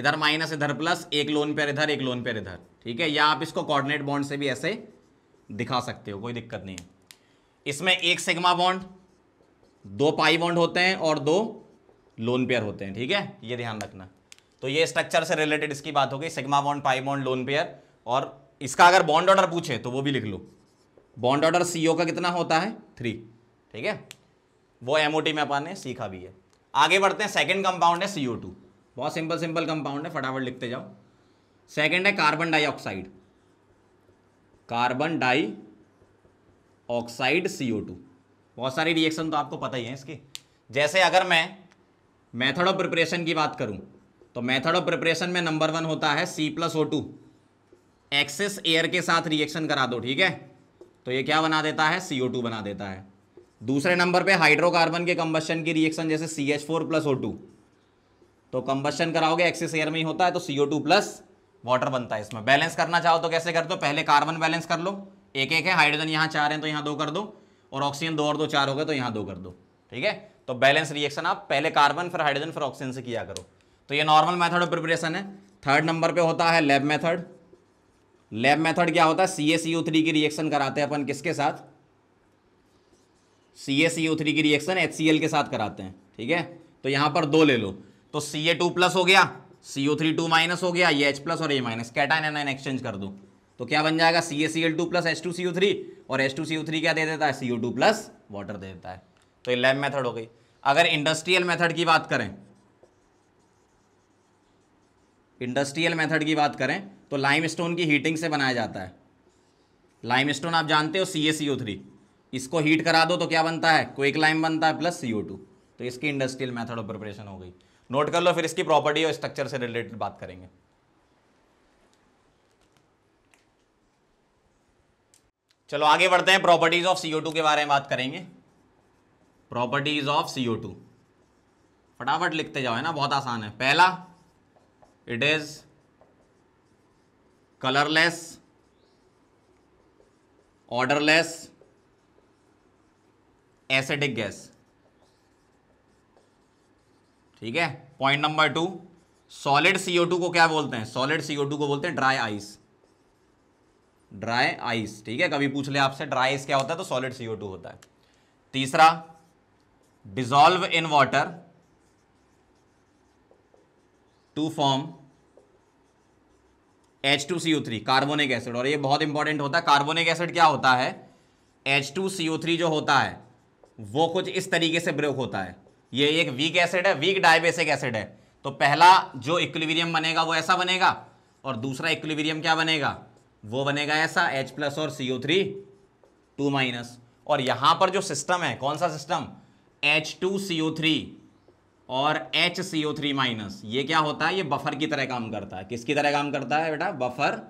इधर माइनस इधर प्लस एक लोन पेयर इधर एक लोन पेयर इधर ठीक है या आप इसको कोऑर्डिनेट बॉन्ड से भी ऐसे दिखा सकते हो कोई दिक्कत नहीं है इसमें एक सिग्मा बॉन्ड दो पाई बॉन्ड होते हैं और दो लोन पेयर होते हैं ठीक है ये ध्यान रखना तो ये स्ट्रक्चर से रिलेटेड इसकी बात हो गई sigma bond pi bond lone pair और इसका अगर बॉन्ड ऑर्डर पूछे तो वो भी लिख लो बॉन्ड ऑर्डर सीओ का कितना होता है थ्री ठीक है वो एम में अपन ने सीखा भी है आगे बढ़ते हैं सेकेंड कंपाउंड है सीओ बहुत सिंपल सिंपल कंपाउंड है फटाफट लिखते जाओ सेकेंड है carbon dioxide carbon dioxide CO two बहुत सारी रिएक्शन तो आपको पता ही है इसके जैसे अगर मैं मेथड ऑफ प्रिपरेशन की बात करूं तो मेथड ऑफ प्रिपरेशन में नंबर वन होता है C plus O two excess air के साथ रिएक्शन करा दो ठीक है तो ये क्या बना देता है सी ओ टू बना देता है दूसरे नंबर पे हाइड्रोकार्बन के कम्बशन की रिएक्शन जैसे C H four plus O two तो कम्बशन कराओगे एक्सेस एयर में ही होता है तो C O two plus water बनता है इसमें बैलेंस करना चाहो तो कैसे कर दो पहले कार्बन बैलेंस कर लो एक एक है हाइड्रोजन यहाँ चार हैं तो यहाँ दो कर दो और ऑक्सीजन दो और दो चार हो गए तो यहाँ दो कर दो ठीक है तो बैलेंस रिएक्शन आप पहले कार्बन फिर हाइड्रोजन फिर ऑक्सीजन से किया करो तो ये नॉर्मल मेथड ऑफ प्रिपरेशन है थर्ड नंबर पे होता है लैब मेथड लैब मेथड क्या होता है सी थ्री की रिएक्शन कराते हैं अपन किसके साथ सी थ्री की रिएक्शन एच के साथ कराते हैं ठीक है तो यहाँ पर दो ले लो तो सी ए टू प्लस हो गया C O three two minus हो गया ये एच प्लस और A minus cation anion exchange कर दो तो क्या बन जाएगा C A C L two plus H two C U three और H two C U three क्या दे देता है C O two plus water दे देता है तो ये लैब मेथड हो गई अगर इंडस्ट्रियल मेथड की बात करें इंडस्ट्रियल मेथड की बात करें तो लाइमस्टोन की हीटिंग से बनाया जाता है लाइमस्टोन आप जानते हो C A C U three इसको हीट करा दो तो क्या बनता है क्विक लाइम बनता है प्लस सी ओ टू तो इसकी इंडस्ट्रियल मेथड ऑफ प्रिपरेशन हो गई नोट कर लो फिर इसकी प्रॉपर्टी और स्ट्रक्चर से रिलेटेड बात करेंगे चलो आगे बढ़ते हैं प्रॉपर्टीज ऑफ सीओ टू के बारे में बात करेंगे प्रॉपर्टीज ऑफ सीओ टू फटाफट लिखते जाओ है ना बहुत आसान है पहला it is colourless odourless acidic gas ठीक है point number two solid CO two को क्या बोलते हैं सॉलिड सीओ टू को बोलते हैं ड्राई आइस ड्राई आइस ठीक है कभी पूछ ले आपसे ड्राई आइस क्या होता है तो सॉलिड सीओ टू होता है तीसरा dissolve in water to form H two C O three carbonic acid और ये बहुत इंपॉर्टेंट होता है कार्बोनिक एसिड क्या होता है H two C O three जो होता है वो कुछ इस तरीके से ब्रेक होता है ये एक वीक एसिड है वीक डायबेसिक एसिड है तो पहला जो इक्विलिब्रियम बनेगा वो ऐसा बनेगा और दूसरा इक्विलिब्रियम क्या बनेगा वो बनेगा ऐसा एच प्लस और C O three two minus और यहाँ पर जो सिस्टम है कौन सा system H two C O three और H C O three minus ये क्या होता है ये बफर की तरह काम करता है किसकी तरह काम करता है बेटा बफर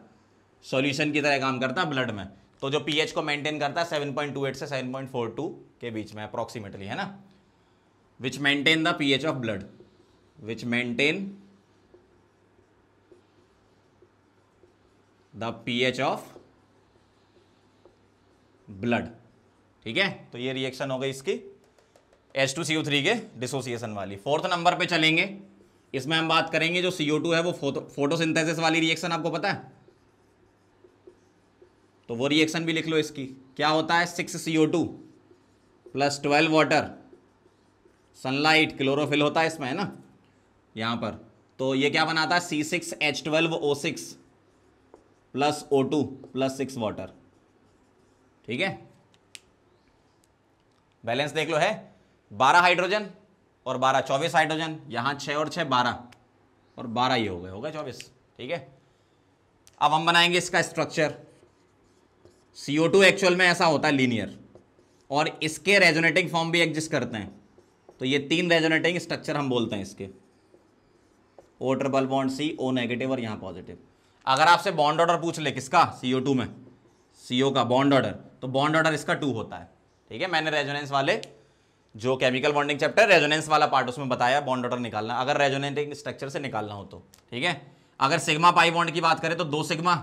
सॉल्यूशन की तरह काम करता है ब्लड में तो जो पीएच को मेंटेन करता है 7.28 से 7.42 के बीच में अप्रोक्सीमेटली है ना which maintain the pH of blood which maintain the pH of blood ठीक है तो ये रिएक्शन हो गई इसकी H two C O three के डिसोसिएशन वाली फोर्थ नंबर पे चलेंगे इसमें हम बात करेंगे जो सी ओ टू है वो फोटो फोटोसिंथेसिस वाली रिएक्शन आपको पता है तो वो रिएक्शन भी लिख लो इसकी क्या होता है six C O two plus twelve water sunlight chlorophyll होता है इसमें है ना यहां पर तो ये क्या बनाता है C six H twelve O six plus O two plus six water ठीक है बैलेंस देख लो है बारह हाइड्रोजन और बारह चौबीस हाइड्रोजन यहां छह और छह बारह और बारह ये हो गए हो गए चौबीस ठीक है अब हम बनाएंगे इसका structure C O two actual में ऐसा होता है लीनियर और इसके रेजोनेटिंग फॉर्म भी एग्जिस्ट करते हैं तो ये तीन रेजोनेटिंग स्ट्रक्चर हम बोलते हैं इसके ओ बल्ब बॉन्ड सी ओ नेगेटिव और यहाँ पॉजिटिव अगर आपसे बॉन्ड ऑर्डर पूछ ले किसका सीओ टू में सीओ का बॉन्ड ऑर्डर तो बॉन्ड ऑर्डर इसका टू होता है ठीक है मैंने रेजोनेंस वाले जो केमिकल बॉन्डिंग चैप्टर रेजोनेंस वाला पार्ट उसमें बताया बॉन्ड ऑर्डर निकालना अगर रेजोनेटिंग स्ट्रक्चर से निकालना हो तो ठीक है अगर सिग्मा पाई बॉन्ड की बात करें तो दो सिग्मा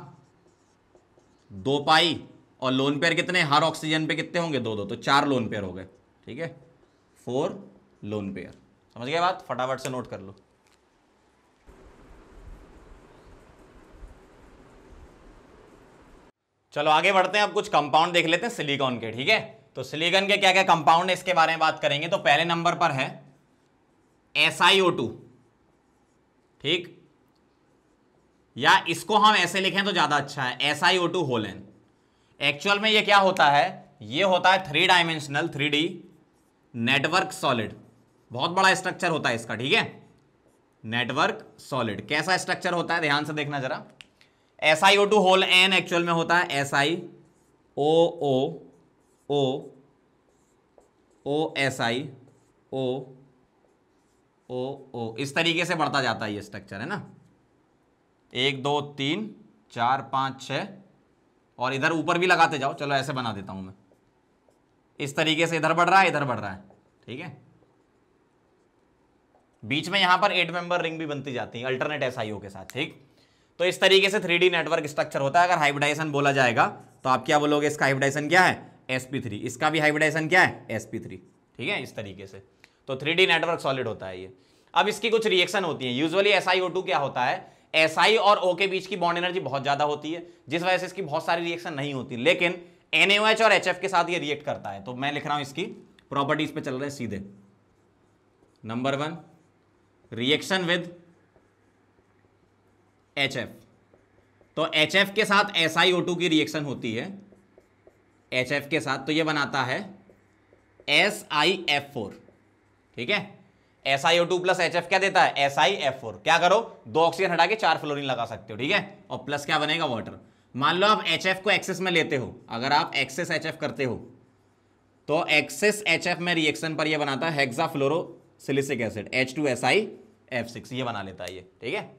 दो पाई और लोन पेयर कितने हर ऑक्सीजन पे कितने होंगे दो दो तो चार लोन पेयर हो गए ठीक है फोर लोन पेयर समझ गया बात फटाफट से नोट कर लो चलो आगे बढ़ते हैं अब कुछ कंपाउंड देख लेते हैं सिलिकॉन के ठीक है तो सिलिकॉन के क्या क्या कंपाउंड है इसके बारे में बात करेंगे तो पहले नंबर पर है टू ठीक या इसको हम ऐसे लिखें तो ज़्यादा अच्छा है SiO2 होलेन एक्चुअल में यह क्या होता है ये होता है three dimensional three D network solid बहुत बड़ा स्ट्रक्चर होता है इसका ठीक है नेटवर्क सॉलिड कैसा स्ट्रक्चर होता है ध्यान से देखना जरा S I O two whole n actual में होता है S I O O O O S I ओ ओ ओ इस तरीके से बढ़ता जाता है ये स्ट्रक्चर है ना एक दो तीन चार पाँच छ और इधर ऊपर भी लगाते जाओ चलो ऐसे बना देता हूँ मैं इस तरीके से इधर बढ़ रहा है इधर बढ़ रहा है ठीक है बीच में यहाँ पर एट मेंबर रिंग भी बनती जाती है अल्टरनेट एसआईओ के साथ ठीक तो इस तरीके से थ्री नेटवर्क स्ट्रक्चर होता है अगर हाइब्रिडाइजेशन बोला जाएगा तो आप क्या बोलोगे इसका हाइब्रिडाइजेशन क्या है sp3 इसका भी हाइब्रिडाइजेशन क्या है sp3 ठीक है इस तरीके से तो थ्री नेटवर्क सॉलिड होता है ये अब इसकी कुछ रिएक्शन होती है यूजुअली SiO2 क्या होता है Si और O के बीच की बॉन्ड एनर्जी बहुत ज्यादा होती है जिस वजह से इसकी बहुत सारी रिएक्शन नहीं होती लेकिन NaOH और HF के साथ ये रिएक्ट करता है तो मैं लिख रहा हूं इसकी प्रॉपर्टीज पे चल रहे हैं सीधे number one reaction with H F तो एच एफ के साथ एस आई ओ टू की रिएक्शन होती है एच एफ के साथ तो ये बनाता है एस आई एफ फोर ठीक है S I O two plus H F क्या देता है एस आई एफ फोर क्या करो दो ऑक्सीजन हटा के चार फ्लोरिन लगा सकते हो ठीक है और प्लस क्या बनेगा वाटर मान लो आप एच एफ को एक्सेस में लेते हो अगर आप एक्सेस एच एफ करते हो तो एक्सेस एच एफ में रिएक्शन पर यह बनाता है hexafluorosilicic acid H two S I F six ये बना लेता है ये ठीक है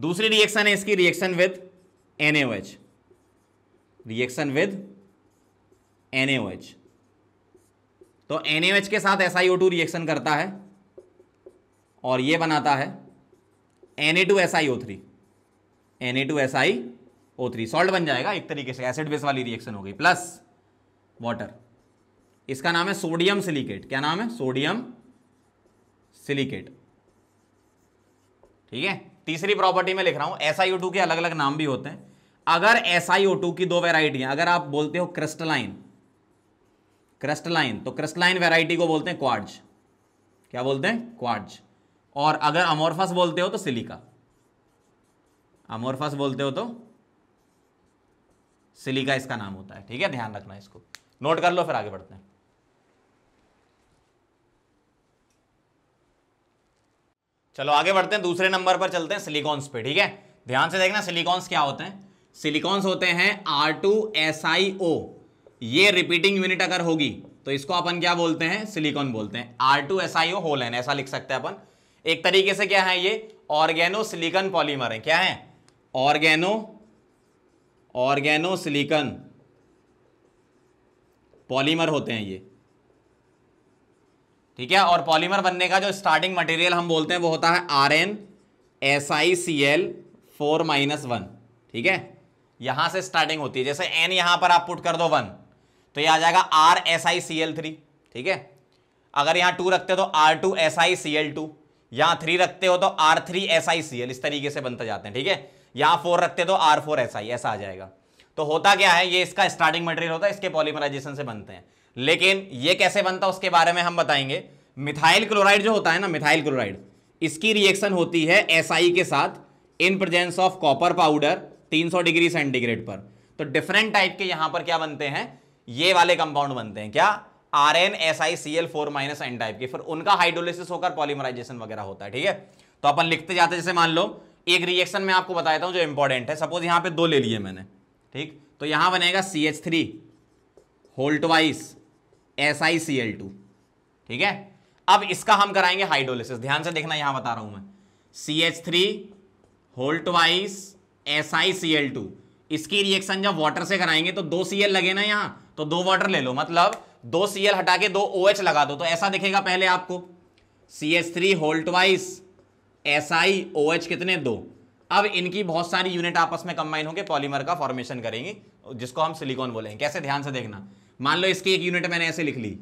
दूसरी रिएक्शन है इसकी reaction with N reaction with N तो एन के साथ S I O two reaction करता है और ये बनाता है N A two S I O three N A two S I O three salt बन जाएगा एक तरीके से एसिड बेस वाली रिएक्शन हो गई प्लस वाटर इसका नाम है सोडियम सिलिकेट क्या नाम है सोडियम सिलिकेट ठीक है तीसरी प्रॉपर्टी में लिख रहा हूं टू के अलग अलग नाम भी होते हैं अगर टू की दो वेराइटियां अगर आप बोलते हो क्रिस्टलाइन क्रिस्टलाइन तो क्रिस्टलाइन वेराइटी को बोलते हैं क्वार्ज क्या बोलते हैं क्वार्ज और अगर अमोरफस बोलते हो तो सिलिका अमोरफस बोलते हो तो सिलिका इसका नाम होता है ठीक है ध्यान रखना इसको नोट कर लो फिर आगे बढ़ते हैं चलो आगे बढ़ते हैं दूसरे नंबर पर चलते हैं सिलिकॉन्स पे ठीक है ध्यान से देखना सिलिकॉन्स क्या होते हैं सिलिकॉन्स होते हैं R two S I O ये रिपीटिंग यूनिट अगर होगी तो इसको अपन क्या बोलते हैं सिलिकॉन बोलते हैं R two S I O whole n ऐसा लिख सकते हैं अपन एक तरीके से क्या है ये ऑर्गेनो सिलिकन पॉलीमर है क्या है ऑर्गेनो ऑर्गेनो सिलिकन पॉलीमर होते हैं ये ठीक है और पॉलीमर बनने का जो स्टार्टिंग मटेरियल हम बोलते हैं वो होता है R N S I C L four minus one ठीक है यहां से स्टार्टिंग होती है जैसे एन यहां पर आप पुट कर दो वन तो ये आ जाएगा R S I C L three ठीक है अगर यहाँ टू तो रखते हो तो R two S I C L two यहाँ थ्री रखते हो तो R three S I C L इस तरीके से बनते जाते हैं ठीक है यहाँ फोर रखते तो आर फोर एस आई ऐसा आ जाएगा तो होता क्या है ये इसका स्टार्टिंग मटेरियल होता है इसके पॉलीमराइजेशन से बनते हैं लेकिन ये कैसे बनता है उसके बारे में हम बताएंगे मिथाइल क्लोराइड जो होता है ना मिथाइल क्लोराइड इसकी रिएक्शन होती है एस SI के साथ in presence of copper powder 300 degree centigrade पर तो डिफरेंट टाइप के यहां पर क्या बनते हैं ये वाले कंपाउंड बनते हैं क्या R N S I C L four minus N type के फिर उनका हाइड्रोलिसिस होकर पॉलीमराइजेशन वगैरह होता है ठीक है तो अपन लिखते जाते जैसे मान लो एक रिएक्शन में आपको बताता था जो इंपॉर्टेंट है सपोज यहां पे दो ले लिए मैंने ठीक तो यहां बनेगा C H three whole twice S I C L two ठीक है अब इसका हम कराएंगे हाइड्रोलिसिस ध्यान से देखना यहां बता रहा हूं मैं C H three whole twice S I C L two इसकी रिएक्शन जब वाटर से कराएंगे तो दो सी एल लगे ना यहां तो दो वाटर ले लो मतलब दो सी एल हटा के दो ओ OH एच लगा दो तो ऐसा दिखेगा पहले आपको C H three whole twice S I O H कितने दो अब इनकी बहुत सारी यूनिट आपस में कंबाइन होकर पॉलीमर का फॉर्मेशन करेंगे जिसको हम सिलिकॉन बोलेंगे कैसे ध्यान से देखना मान लो इसकी एक यूनिट मैंने ऐसे लिख ली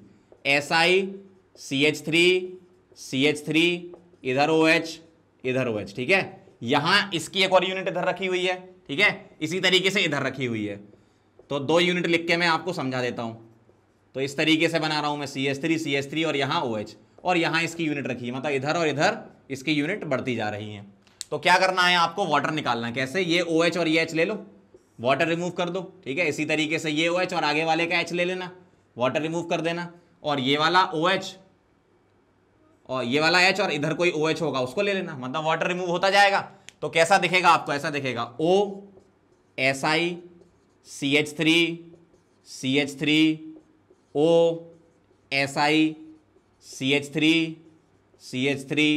S I C H three C H three इधर ओ एच इधर ओ एच ठीक है यहां इसकी एक और यूनिट इधर रखी हुई है ठीक है इसी तरीके से इधर रखी हुई है तो दो यूनिट लिख के मैं आपको समझा देता हूं तो इस तरीके से बना रहा हूँ मैं C S three C S three और यहां ओ एच और यहां इसकी यूनिट रखी है मतलब इधर और इधर इसकी यूनिट बढ़ती जा रही है तो क्या करना है आपको वाटर निकालना कैसे ये ओ OH एच और ये e एच ले लो वाटर रिमूव कर दो ठीक है इसी तरीके से ये ओ OH और आगे वाले का एच ले लेना वाटर रिमूव कर देना और ये वाला ओ OH और ये वाला एच और इधर कोई ओ OH होगा उसको ले लेना मतलब वाटर रिमूव होता जाएगा तो कैसा दिखेगा आपको ऐसा दिखेगा O S I C H three C H three O S I C H three C H three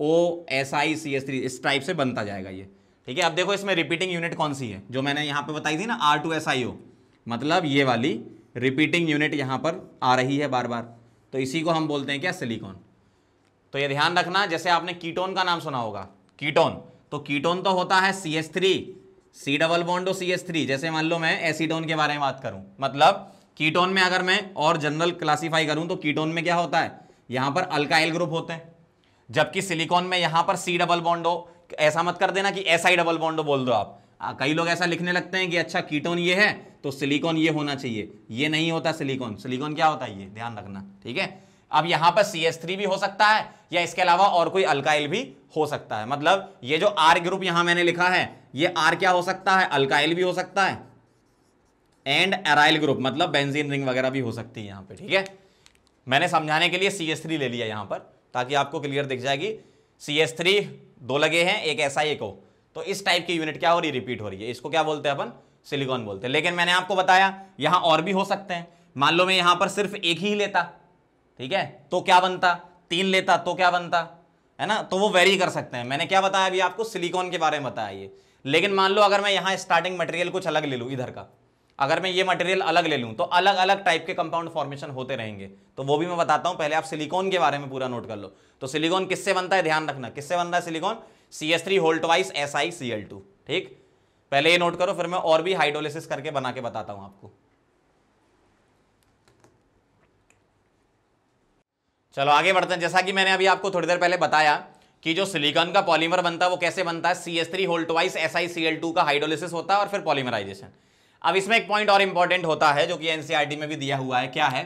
O S I C H three इस टाइप से बनता जाएगा ये ठीक है अब देखो इसमें रिपीटिंग यूनिट कौन सी है जो मैंने यहाँ पे बताई थी ना R two S I O मतलब ये वाली रिपीटिंग यूनिट यहाँ पर आ रही है बार बार तो इसी को हम बोलते हैं क्या सिलिकॉन तो ये ध्यान रखना जैसे आपने कीटोन का नाम सुना होगा कीटोन तो कीटोन तो होता है C S three C double bond O C S three जैसे मान लो मैं एसीडोन के बारे में बात करूँ मतलब कीटोन में अगर मैं और जनरल क्लासीफाई करूँ तो कीटोन में क्या होता है यहाँ पर अल्काइल ग्रुप होते हैं जबकि सिलिकॉन में यहाँ पर सी डबल बॉन्डो ऐसा मत कर देना कि ऐसा ही डबल बॉन्डो बोल दो आप आ, कई लोग ऐसा लिखने लगते हैं कि अच्छा कीटोन ये है तो सिलिकॉन ये होना चाहिए ये नहीं होता सिलिकॉन सिलिकॉन क्या होता है ये ध्यान रखना ठीक है अब यहां पर सी एस थ्री भी हो सकता है या इसके अलावा और कोई अल्काइल भी हो सकता है मतलब ये जो आर ग्रुप यहां मैंने लिखा है ये आर क्या हो सकता है अल्काइल भी हो सकता है एंड एराइल ग्रुप मतलब बेंजीन रिंग वगैरह भी हो सकती है यहाँ पे ठीक है मैंने समझाने के लिए सी एस थ्री ले लिया यहां पर ताकि आपको क्लियर दिख जाएगी सी एस थ्री दो लगे हैं एक ऐसा एक हो तो इस टाइप की यूनिट क्या हो रही है रिपीट हो रही है इसको क्या बोलते हैं अपन सिलिकॉन बोलते हैं लेकिन मैंने आपको बताया यहां और भी हो सकते हैं मान लो मैं यहां पर सिर्फ एक ही लेता ठीक है तो क्या बनता तीन लेता तो क्या बनता है ना तो वो वेरी कर सकते हैं मैंने क्या बताया अभी आपको सिलिकॉन के बारे में बताया ये लेकिन मान लो अगर मैं यहां स्टार्टिंग मटेरियल कुछ अलग ले लू इधर का अगर मैं ये मटेरियल अलग ले लूँ तो अलग अलग टाइप के कंपाउंड फॉर्मेशन होते रहेंगे तो वो भी मैं बताता हूँ पहले आप सिलिकॉन के बारे में पूरा नोट कर लो तो सिलिकॉन किससे बनता है ध्यान रखना किससे बन रहा है silicon C S three whole twice S I C L two ठीक पहले ये नोट करो फिर मैं और भी हाइड्रोलिसिस करके बना के बताता हूँ आपको चलो आगे बढ़ते हैं जैसा कि मैंने अभी आपको थोड़ी देर पहले बताया कि जो सिलिकॉन का पॉलीमर बनता है वो कैसे बनता है C S three whole twice S I C L two का हाइड्रोलिसिस होता है और फिर पॉलीमराइजेशन अब इसमें एक पॉइंट और इंपॉर्टेंट होता है जो कि एनसीईआरटी e में भी दिया हुआ है क्या है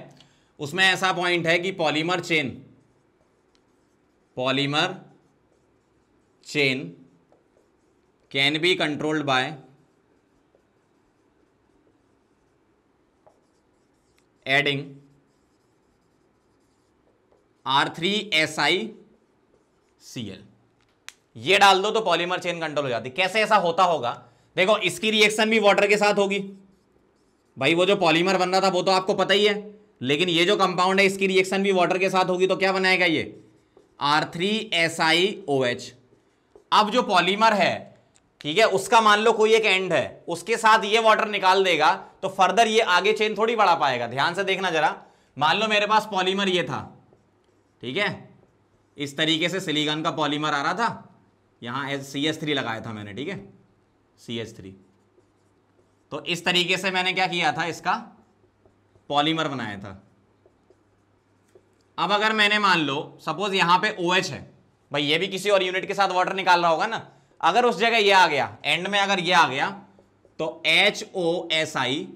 उसमें ऐसा पॉइंट है कि polymer chain polymer chain can be controlled by adding R three S I C L ये डाल दो तो पॉलीमर चेन कंट्रोल हो जाती कैसे ऐसा होता होगा देखो इसकी रिएक्शन भी वाटर के साथ होगी भाई वो जो पॉलीमर बन रहा था वो तो आपको पता ही है लेकिन ये जो कंपाउंड है इसकी रिएक्शन भी वाटर के साथ होगी तो क्या बनाएगा ये R three S I O H अब जो पॉलीमर है ठीक है उसका मान लो कोई एक एंड है उसके साथ ये वाटर निकाल देगा तो फर्दर ये आगे चेन थोड़ी बढ़ा पाएगा ध्यान से देखना जरा मान लो मेरे पास पॉलीमर ये था ठीक है इस तरीके से सिलीगन का पॉलीमर आ रहा था यहाँ सी एस थ्री लगाया था मैंने ठीक है सी एच थ्री तो इस तरीके से मैंने क्या किया था इसका पॉलीमर बनाया था अब अगर मैंने मान लो सपोज यहां पे ओ OH है भाई ये भी किसी और यूनिट के साथ वाटर निकाल रहा होगा ना अगर उस जगह ये आ गया एंड में अगर ये आ गया तो एच ओ एस आई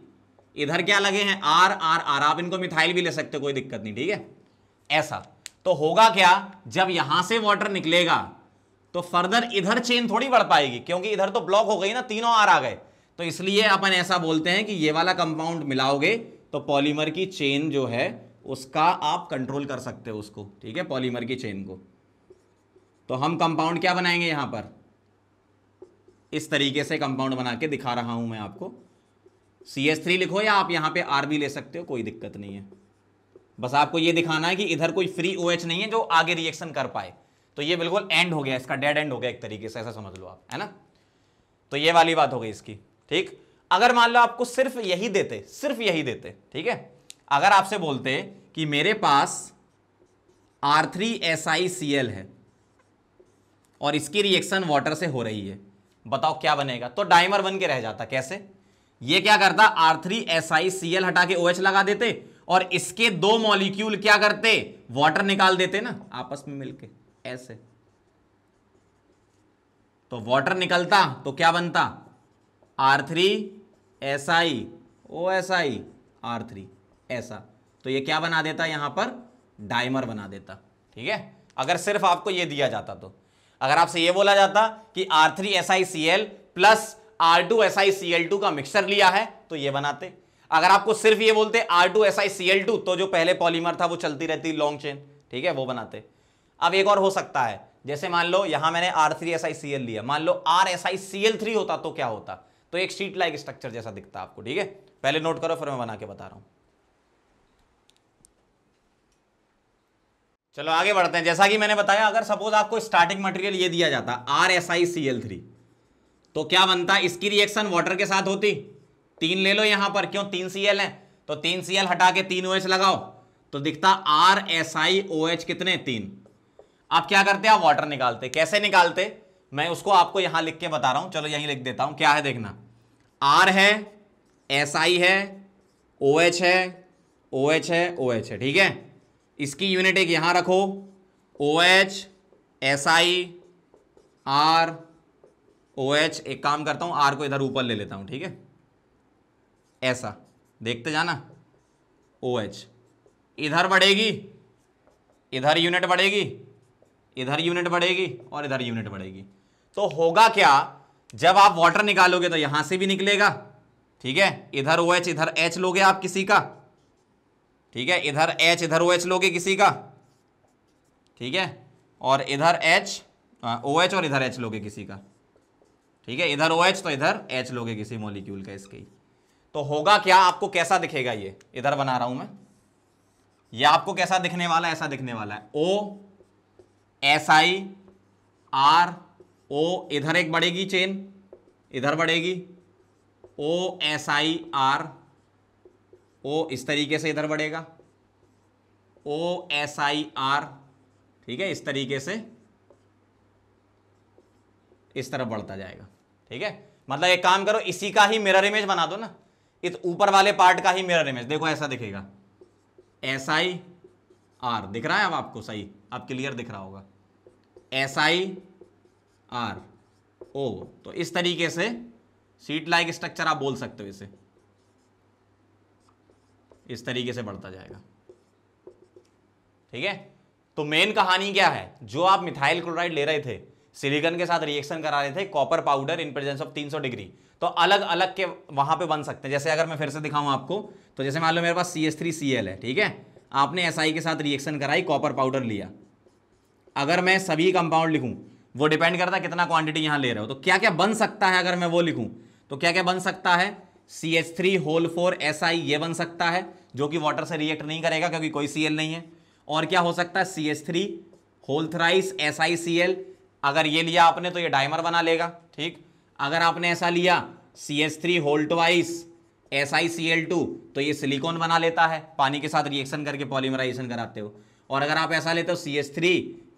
इधर क्या लगे हैं आर आर आर आप इनको मिथाइल भी ले सकते हो कोई दिक्कत नहीं ठीक है ऐसा तो होगा क्या जब यहां से वाटर निकलेगा तो फर्दर इधर चेन थोड़ी बढ़ पाएगी क्योंकि इधर तो ब्लॉक हो गई ना तीनों आर आ गए तो इसलिए अपन ऐसा बोलते हैं कि ये वाला कंपाउंड मिलाओगे तो पॉलीमर की चेन जो है उसका आप कंट्रोल कर सकते हो उसको ठीक है पॉलीमर की चेन को तो हम कंपाउंड क्या बनाएंगे यहां पर इस तरीके से कंपाउंड बना के दिखा रहा हूं मैं आपको सी एस थ्री लिखो या आप यहां पे आर भी ले सकते हो कोई दिक्कत नहीं है बस आपको ये दिखाना है कि इधर कोई फ्री ओ OH एच नहीं है जो आगे रिएक्शन कर पाए तो ये बिल्कुल एंड हो गया इसका डेड एंड हो गया एक तरीके से ऐसा समझ लो आप है ना तो ये वाली बात हो गई इसकी ठीक अगर मान लो आपको सिर्फ यही देते सिर्फ यही देते ठीक है अगर आपसे बोलते कि मेरे पास R three S I C L है और इसकी रिएक्शन वाटर से हो रही है बताओ क्या बनेगा तो डाइमर बन के रह जाता कैसे ये क्या करता R three S I C L हटा के ओ OH लगा देते और इसके दो मॉलिक्यूल क्या करते वाटर निकाल देते ना आपस में मिलके ऐसे तो वाटर निकलता तो क्या बनता R three S I O S I R three ऐसा तो ये क्या बना देता यहां पर डाइमर बना देता ठीक है अगर सिर्फ आपको ये दिया जाता तो अगर आपसे ये बोला जाता कि R three S I C L plus R two S I C L two का मिक्सचर लिया है तो ये बनाते अगर आपको सिर्फ ये बोलते R two S I C L two तो जो पहले पॉलीमर था वो चलती रहती लॉन्ग चेन ठीक है वो बनाते अब एक और हो सकता है जैसे मान लो यहां मैंने R three S I C L लिया मान लो R S I C L three होता तो क्या होता तो एक शीट लाइक स्ट्रक्चर जैसा दिखता आपको ठीक है पहले नोट करो फिर मैं बना के बता रहा हूं चलो आगे बढ़ते हैं जैसा कि मैंने बताया अगर सपोज आपको स्टार्टिंग मटेरियल ये दिया जाता R S I C L three तो क्या बनता इसकी रिएक्शन वाटर के साथ होती तीन ले लो यहां पर क्यों तीन सी एल है तो तीन सी एल हटा के तीन ओ OH एच लगाओ तो दिखता R S I O H कितने तीन आप क्या करते हैं आप वाटर निकालते कैसे निकालते मैं उसको आपको यहां लिख के बता रहा हूं चलो यहीं लिख देता हूं क्या है देखना आर है एस आई है ओ OH एच है ओ OH एच है ओ OH एच है ठीक है इसकी यूनिट एक यहां रखो O H S I R O H एक काम करता हूँ आर को इधर ऊपर ले लेता हूँ ठीक है ऐसा देखते जाना ओ OH. एच इधर बढ़ेगी इधर यूनिट बढ़ेगी इधर यूनिट बढ़ेगी और इधर यूनिट बढ़ेगी तो होगा क्या जब आप वाटर निकालोगे तो यहां से भी निकलेगा ठीक है इधर ओ OH, एच इधर एच लोगे आप किसी का ठीक है इधर एच इधर ओ OH एच लोगे किसी का ठीक है और इधर एच ओ एच और इधर एच लोगे किसी का ठीक है इधर ओ OH एच तो इधर एच लोगे किसी मॉलिक्यूल का इसके तो होगा क्या आपको कैसा दिखेगा ये इधर बना रहा हूं मैं ये आपको कैसा दिखने वाला है ऐसा दिखने वाला है ओ एस आई आर ओ इधर एक बढ़ेगी चेन इधर बढ़ेगी ओ एस आई आर ओ इस तरीके से इधर बढ़ेगा ओ एस आई आर ठीक है इस तरीके से इस तरफ बढ़ता जाएगा ठीक है मतलब एक काम करो इसी का ही मिरर इमेज बना दो ना इस ऊपर वाले पार्ट का ही मिरर इमेज देखो ऐसा दिखेगा एस आई आर दिख रहा है अब आपको सही अब क्लियर दिख रहा होगा एस आई आर ओ तो इस तरीके से सीट लाइक स्ट्रक्चर आप बोल सकते हो इसे इस तरीके से बढ़ता जाएगा ठीक है तो मेन कहानी क्या है जो आप मिथाइल क्लोराइड ले रहे थे सिलिकन के साथ रिएक्शन करा रहे थे copper powder in presence of 300 degree तो अलग अलग के वहां पे बन सकते हैं जैसे अगर मैं फिर से दिखाऊं आपको तो जैसे मान लो मेरे पास C S three C L है ठीक है आपने एस SI के साथ रिएक्शन कराई कॉपर पाउडर लिया अगर मैं सभी कंपाउंड लिखूं वो डिपेंड करता है कितना क्वांटिटी यहाँ ले रहे हो तो क्या क्या बन सकता है अगर मैं वो लिखूं तो क्या क्या बन सकता है C H three whole four S I ये बन सकता है जो कि वाटर से रिएक्ट नहीं करेगा क्योंकि कोई सी एल नहीं है और क्या हो सकता है C H three whole thrice S I C L अगर ये लिया आपने तो ये डायमर बना लेगा ठीक अगर आपने ऐसा लिया C H three whole S I C L two तो ये सिलिकॉन बना लेता है पानी के साथ रिएक्शन करके पॉलीमराइजेशन कराते हो और अगर आप ऐसा लेते हो C S three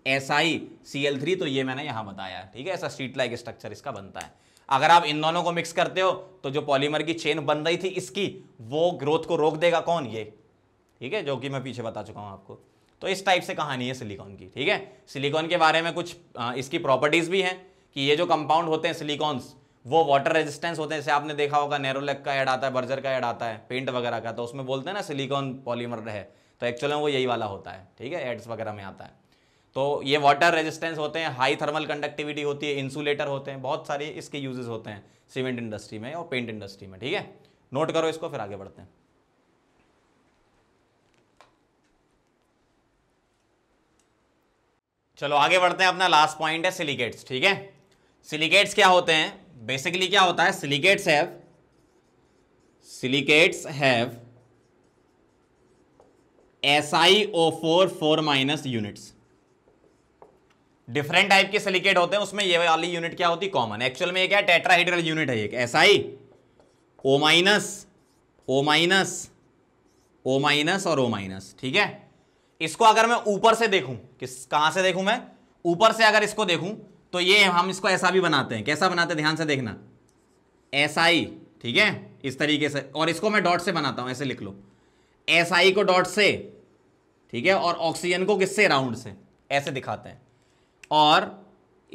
S I C L three तो ये मैंने यहाँ बताया ठीक है ऐसा स्ट्रीट लाइक स्ट्रक्चर इसका बनता है अगर आप इन दोनों को मिक्स करते हो तो जो पॉलीमर की चेन बन रही थी इसकी वो ग्रोथ को रोक देगा कौन ये ठीक है जो कि मैं पीछे बता चुका हूँ आपको तो इस टाइप से कहानी है सिलिकॉन की ठीक है सिलिकॉन के बारे में कुछ इसकी प्रॉपर्टीज़ भी हैं कि ये जो कंपाउंड होते हैं सिलिकॉन्स वो वाटर रेजिस्टेंस होते हैं जैसे आपने देखा होगा नेरोलेक का ऐड आता है बर्जर का ऐड आता है पेंट वगैरह का तो उसमें बोलते हैं ना सिलिकॉन पॉलीमर है तो एक्चुअल में वो यही वाला होता है ठीक है एड्स वगैरह में आता है तो ये वाटर रेजिस्टेंस होते हैं हाई थर्मल कंडक्टिविटी होती है इंसुलेटर होते हैं बहुत सारे इसके यूजेस होते हैं सीमेंट इंडस्ट्री में और पेंट इंडस्ट्री में ठीक है नोट करो इसको फिर आगे बढ़ते हैं चलो आगे बढ़ते हैं अपना लास्ट पॉइंट है सिलिकेट्स ठीक है सिलिकेट्स क्या होते हैं बेसिकली क्या होता है silicates have silicates have S I O four four minus units different type के सिलिकेट होते हैं उसमें ये वाली यूनिट क्या होती कॉमन एक्चुअल में ये क्या टेट्राहीड्रल यूनिट है एक S I O minus O minus O minus और ओ माइनस ठीक है इसको अगर मैं ऊपर से देखूं किस कहां से देखूं मैं ऊपर से अगर इसको देखूं तो ये हम इसको ऐसा भी बनाते हैं कैसा बनाते हैं ध्यान से देखना एस आई ठीक है इस तरीके से और इसको मैं डॉट से बनाता हूँ ऐसे लिख लो एस आई को डॉट से ठीक है और ऑक्सीजन को किससे राउंड से ऐसे दिखाते हैं और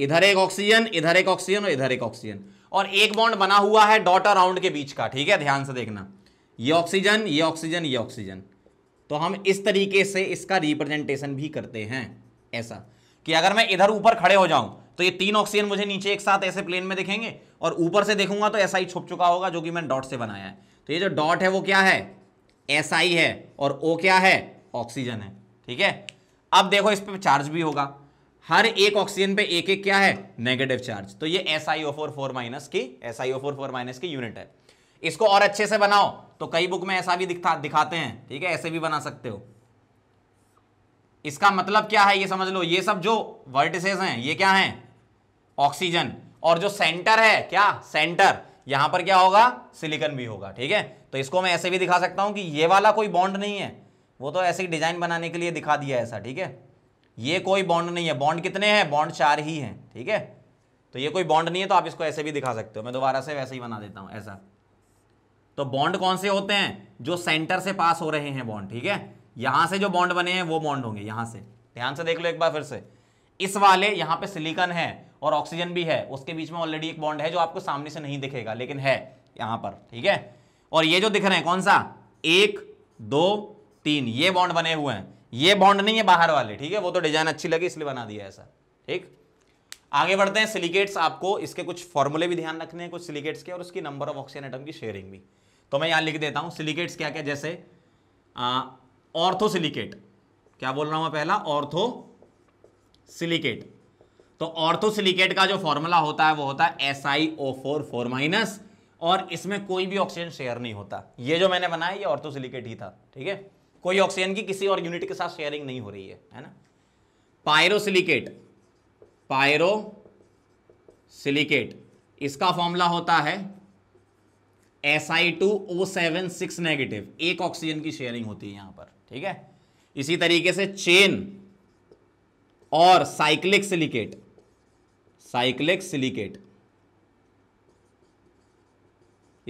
इधर एक ऑक्सीजन इधर एक ऑक्सीजन और इधर एक ऑक्सीजन और एक बॉन्ड बना हुआ है डॉट और राउंड के बीच का ठीक है ध्यान से देखना ये ऑक्सीजन ये ऑक्सीजन ये ऑक्सीजन तो हम इस तरीके से इसका रिप्रेजेंटेशन भी करते हैं ऐसा कि अगर मैं इधर ऊपर खड़े हो जाऊं तो ये तीन ऑक्सीजन मुझे नीचे एक साथ ऐसे प्लेन में दिखेंगे और ऊपर से देखूंगा तो ऐसा ही छुप चुका होगा जो कि मैंने डॉट से बनाया है तो ये जो डॉट है वो क्या है एस है और ओ क्या है ऑक्सीजन है ठीक है अब देखो इस पर चार्ज भी होगा हर एक ऑक्सीजन पे एक एक क्या है नेगेटिव चार्ज तो ये S I O four four minus की S I O four four minus की यूनिट है इसको और अच्छे से बनाओ तो कई बुक में ऐसा भी दिखा दिखाते हैं ठीक है ऐसे भी बना सकते हो इसका मतलब क्या है ये समझ लो ये सब जो वर्टिसेस हैं ये क्या हैं ऑक्सीजन और जो सेंटर है क्या सेंटर यहां पर क्या होगा सिलिकन भी होगा ठीक है तो इसको मैं ऐसे भी दिखा सकता हूं कि ये वाला कोई बॉन्ड नहीं है वो तो ऐसे ही डिजाइन बनाने के लिए दिखा दिया ऐसा ठीक है ये कोई बॉन्ड नहीं है बॉन्ड कितने हैं बॉन्ड चार ही हैं ठीक है तो ये कोई बॉन्ड नहीं है तो आप इसको ऐसे भी दिखा सकते हो मैं दोबारा से वैसे ही बना देता हूं ऐसा तो बॉन्ड कौन से होते हैं जो सेंटर से पास हो रहे हैं बॉन्ड ठीक है यहां से जो बॉन्ड बने हैं वो बॉन्ड होंगे यहां से ध्यान से देख लो एक बार फिर से इस वाले यहां पे सिलिकन है और ऑक्सीजन भी है उसके बीच में ऑलरेडी एक बॉन्ड है जो आपको सामने से नहीं दिखेगा लेकिन है यहां पर ठीक है और ये जो दिख रहे हैं कौन सा एक दो तीन ये बॉन्ड बने हुए हैं ये बॉन्ड नहीं है बाहर वाले ठीक है वो तो डिजाइन अच्छी लगी इसलिए बना दिया ऐसा ठीक आगे बढ़ते हैं सिलिकेट्स आपको इसके कुछ फॉर्मूले भी ध्यान रखने हैं कुछ सिलिकेट्स के और उसकी नंबर ऑफ ऑक्सीजन एटम की शेयरिंग भी तो मैं यहां लिख देता हूं सिलिकेट्स क्या क्या जैसे ऑर्थो सिलिकेट क्या बोल रहा हूं मैं पहला ऑर्थो सिलिकेट तो ऑर्थोसिलिकेट का जो फॉर्मूला होता है वो होता है S I O four four minus और इसमें कोई भी ऑक्सीजन शेयर नहीं होता ये जो मैंने बनाया ये ऑर्थोसिलिकेट ही था ठीक है कोई ऑक्सीजन की किसी और यूनिट के साथ शेयरिंग नहीं हो रही है है ना पायरोसिलिकेट पायरो सिलिकेट इसका फॉर्मूला होता है S I two O seven six negative एक ऑक्सीजन की शेयरिंग होती है यहां पर ठीक है इसी तरीके से चेन और साइक्लिक सिलिकेट साइक्लिक सिलिकेट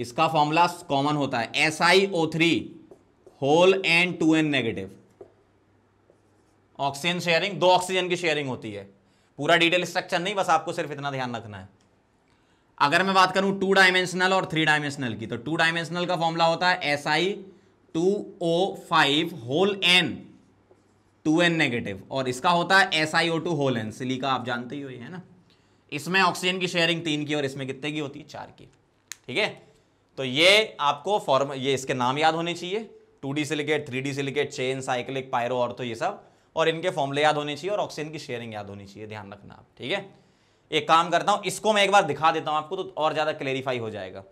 इसका फॉर्मूला कॉमन होता है S I O three whole N two N negative oxygen sharing दो ऑक्सीजन की शेयरिंग होती है पूरा डिटेल स्ट्रक्चर नहीं बस आपको सिर्फ इतना ध्यान रखना है अगर मैं बात करूं टू डायमेंशनल और थ्री डायमेंशनल की तो टू डायमेंशनल का फॉर्मूला होता है S I two O five whole N two N negative और इसका होता है S I O two whole N silica आप जानते ही हो है ना इसमें ऑक्सीजन की शेयरिंग तीन की और इसमें कितने की होती है चार की ठीक है तो ये आपको फॉर्म ये इसके नाम याद होने चाहिए two D silicate three D silicate chain cyclic pyro और तो ये सब और इनके फॉर्मले याद होने चाहिए और ऑक्सीजन की शेयरिंग याद होनी चाहिए ध्यान रखना आप ठीक है एक काम करता हूं इसको मैं एक बार दिखा देता हूं आपको तो और ज़्यादा क्लेरिफाई हो जाएगा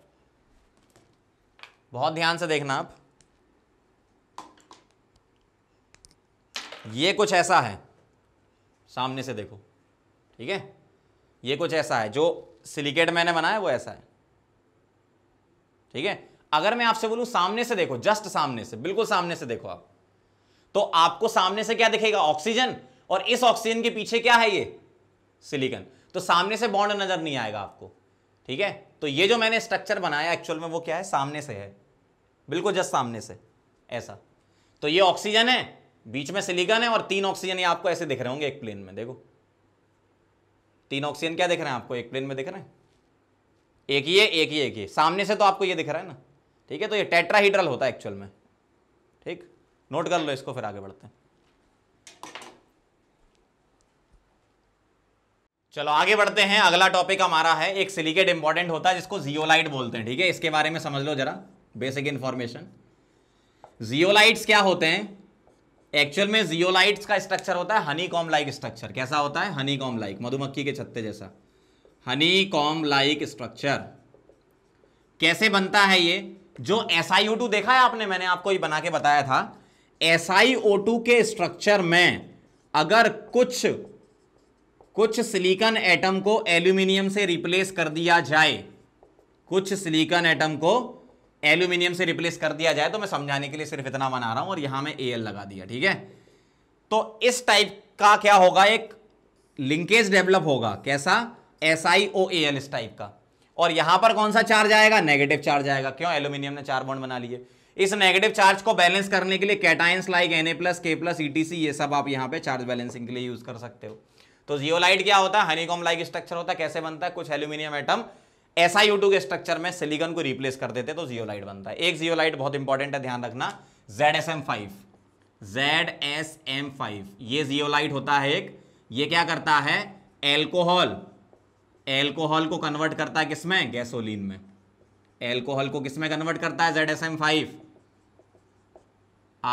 बहुत ध्यान से देखना आप ये कुछ ऐसा है सामने से देखो ठीक है ये कुछ ऐसा है जो सिलिकेट मैंने बनाया वो ऐसा है ठीक है अगर मैं आपसे बोलूं सामने से देखो जस्ट सामने से बिल्कुल सामने से देखो आप तो आपको सामने से क्या दिखेगा ऑक्सीजन और इस ऑक्सीजन के पीछे क्या है ये सिलिकन तो सामने से बॉन्ड नजर नहीं आएगा आपको ठीक है तो ये जो मैंने स्ट्रक्चर बनाया एक्चुअल में वो क्या है सामने से है बिल्कुल जस्ट सामने से ऐसा तो ये ऑक्सीजन है बीच में सिलिकन है और तीन ऑक्सीजन ये आपको ऐसे दिख रहे होंगे एक प्लेन में देखो तीन ऑक्सीजन क्या दिख रहे हैं आपको एक प्लेन में दिख रहे हैं एक ही एक ही एक ये सामने से तो आपको ये दिख रहा है ना ठीक है तो ये टेट्राहीड्रल होता है एक्चुअल में ठीक नोट कर लो इसको फिर आगे बढ़ते हैं चलो आगे बढ़ते हैं अगला टॉपिक हमारा है एक सिलिकेट इंपॉर्टेंट होता है जिसको जियोलाइट बोलते हैं ठीक है इसके बारे में समझ लो जरा बेसिक इंफॉर्मेशन जियोलाइट्स क्या होते हैं एक्चुअल में जियोलाइट्स का स्ट्रक्चर होता है हनी कॉम लाइक स्ट्रक्चर कैसा होता है हनी कॉम लाइक मधुमक्खी के छत्ते जैसा हनी कॉम लाइक स्ट्रक्चर कैसे बनता है ये जो एस आई टू देखा है आपने मैंने आपको ये बना के बताया था एस आई टू के स्ट्रक्चर में अगर कुछ कुछ सिलिकॉन एटम को एल्यूमिनियम से रिप्लेस कर दिया जाए कुछ सिलिकॉन एटम को एल्यूमिनियम से रिप्लेस कर दिया जाए तो मैं समझाने के लिए सिर्फ इतना बना रहा हूं और यहां मैं ए लगा दिया ठीक है तो इस टाइप का क्या होगा एक लिंकेज डेवलप होगा कैसा S I O A L इस टाइप का और यहां पर कौन सा चार्ज आएगा नेगेटिव चार्ज आएगा क्यों एल्यूमिनियम ने चार बॉन्ड बना लिए इस नेगेटिव चार्ज को बैलेंस करने के लिए cations like N A plus K plus E T C ये सब आप यहां पे चार्ज बैलेंसिंग के लिए यूज कर सकते हो तो जियोलाइट क्या होता है हनीकॉम लाइक स्ट्रक्चर होता है कैसे बनता है कुछ एल्यूमिनियम आइटम एस आई के स्ट्रक्चर में सिलिकॉन को रिप्लेस कर देते तो जियोलाइट बनता है एक जियोलाइट बहुत इंपॉर्टेंट है ध्यान रखना Z S M five Z S M five ये जियोलाइट होता है एक ये क्या करता है एल्कोहल एल्कोहल को कन्वर्ट करता है किसमें गैसोलीन में एल्कोहल को किसमें कन्वर्ट करता है Z S M five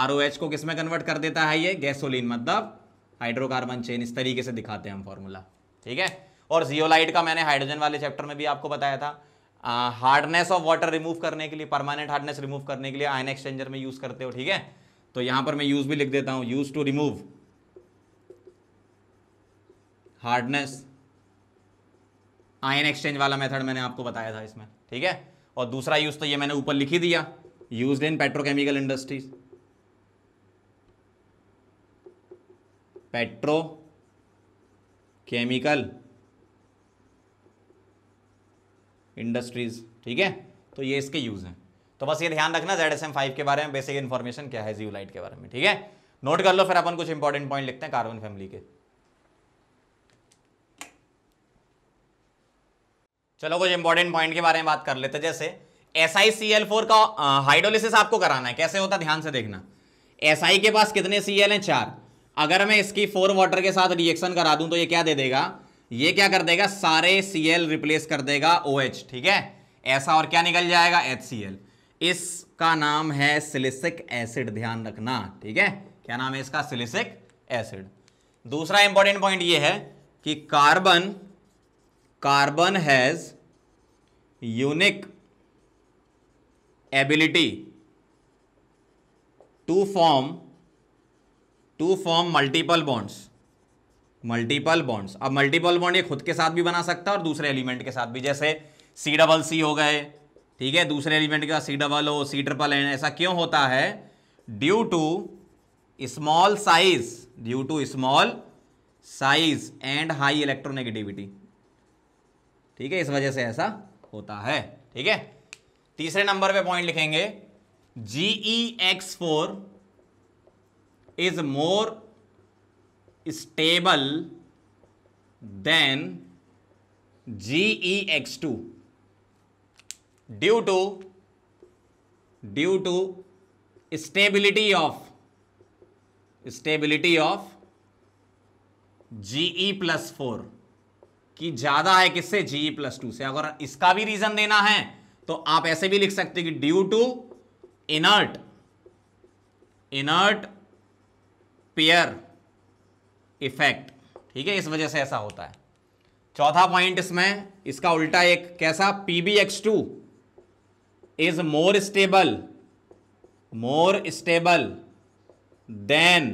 R O H को किसमें कन्वर्ट कर देता है ये गैसोलीन मतलब हाइड्रोकार्बन चेन इस तरीके से दिखाते हैं हम फॉर्मूला ठीक है और जियोलाइट का मैंने हाइड्रोजन वाले चैप्टर में भी आपको बताया था हार्डनेस ऑफ वाटर रिमूव करने के लिए परमानेंट हार्डनेस रिमूव करने के लिए आयन एक्सचेंजर में यूज़ करते हो ठीक है तो यहां पर मैं यूज़ भी लिख देता हूं use to remove hardness ion exchange वाला मेथड मैंने आपको बताया था इसमें ठीक है और दूसरा यूज़ तो ये मैंने ऊपर लिख ही दिया use in petrochemical industries petrochemical industries ठीक है तो ये इसके यूज़ हैं तो बस ये ध्यान रखना जेड एस एम फाइव के बारे में बेसिक इन्फॉर्मेशन क्या है जीवलाइट के बारे में ठीक है नोट कर लो फिर अपन कुछ इंपॉर्टेंट पॉइंट लिखते हैं कार्बन फैमिली के चलो कुछ इंपॉर्टेंट पॉइंट के बारे में बात कर लेते हैं जैसे S I C L four का हाइड्रोलिसिस आपको कराना है कैसे होता है ध्यान से देखना एस SI के पास कितने सी एल है चार अगर मैं इसकी फोर वाटर के साथ रिएक्शन करा दूं तो ये क्या दे देगा ये क्या कर देगा सारे सी एल रिप्लेस कर देगा ओ एच ठीक है ऐसा और क्या निकल जाएगा एच सी एल इसका नाम है सिलिसिक एसिड ध्यान रखना ठीक है क्या नाम है इसका सिलिसिक एसिड दूसरा इंपॉर्टेंट पॉइंट ये है कि carbon carbon has unique ability to form to form multiple bonds multiple bonds अब मल्टीपल बॉन्ड ये खुद के साथ भी बना सकता है और दूसरे एलिमेंट के साथ भी जैसे सी डबल सी हो गए ठीक है दूसरे एलिमेंट के साथ सी डबल हो सी ट्रिपल एन ऐसा क्यों होता है due to small size due to small size and high electronegativity ठीक है इस वजह से ऐसा होता है ठीक है तीसरे नंबर पे पॉइंट लिखेंगे G E X four is more stable than G E X two due to due to stability of stability of G E plus four कि ज्यादा है किससे जी ई प्लस टू से अगर इसका भी रीजन देना है तो आप ऐसे भी लिख सकते कि due to inert inert pair effect ठीक है इस वजह से ऐसा होता है चौथा पॉइंट इसमें इसका उल्टा एक कैसा P B X two is more stable more stable than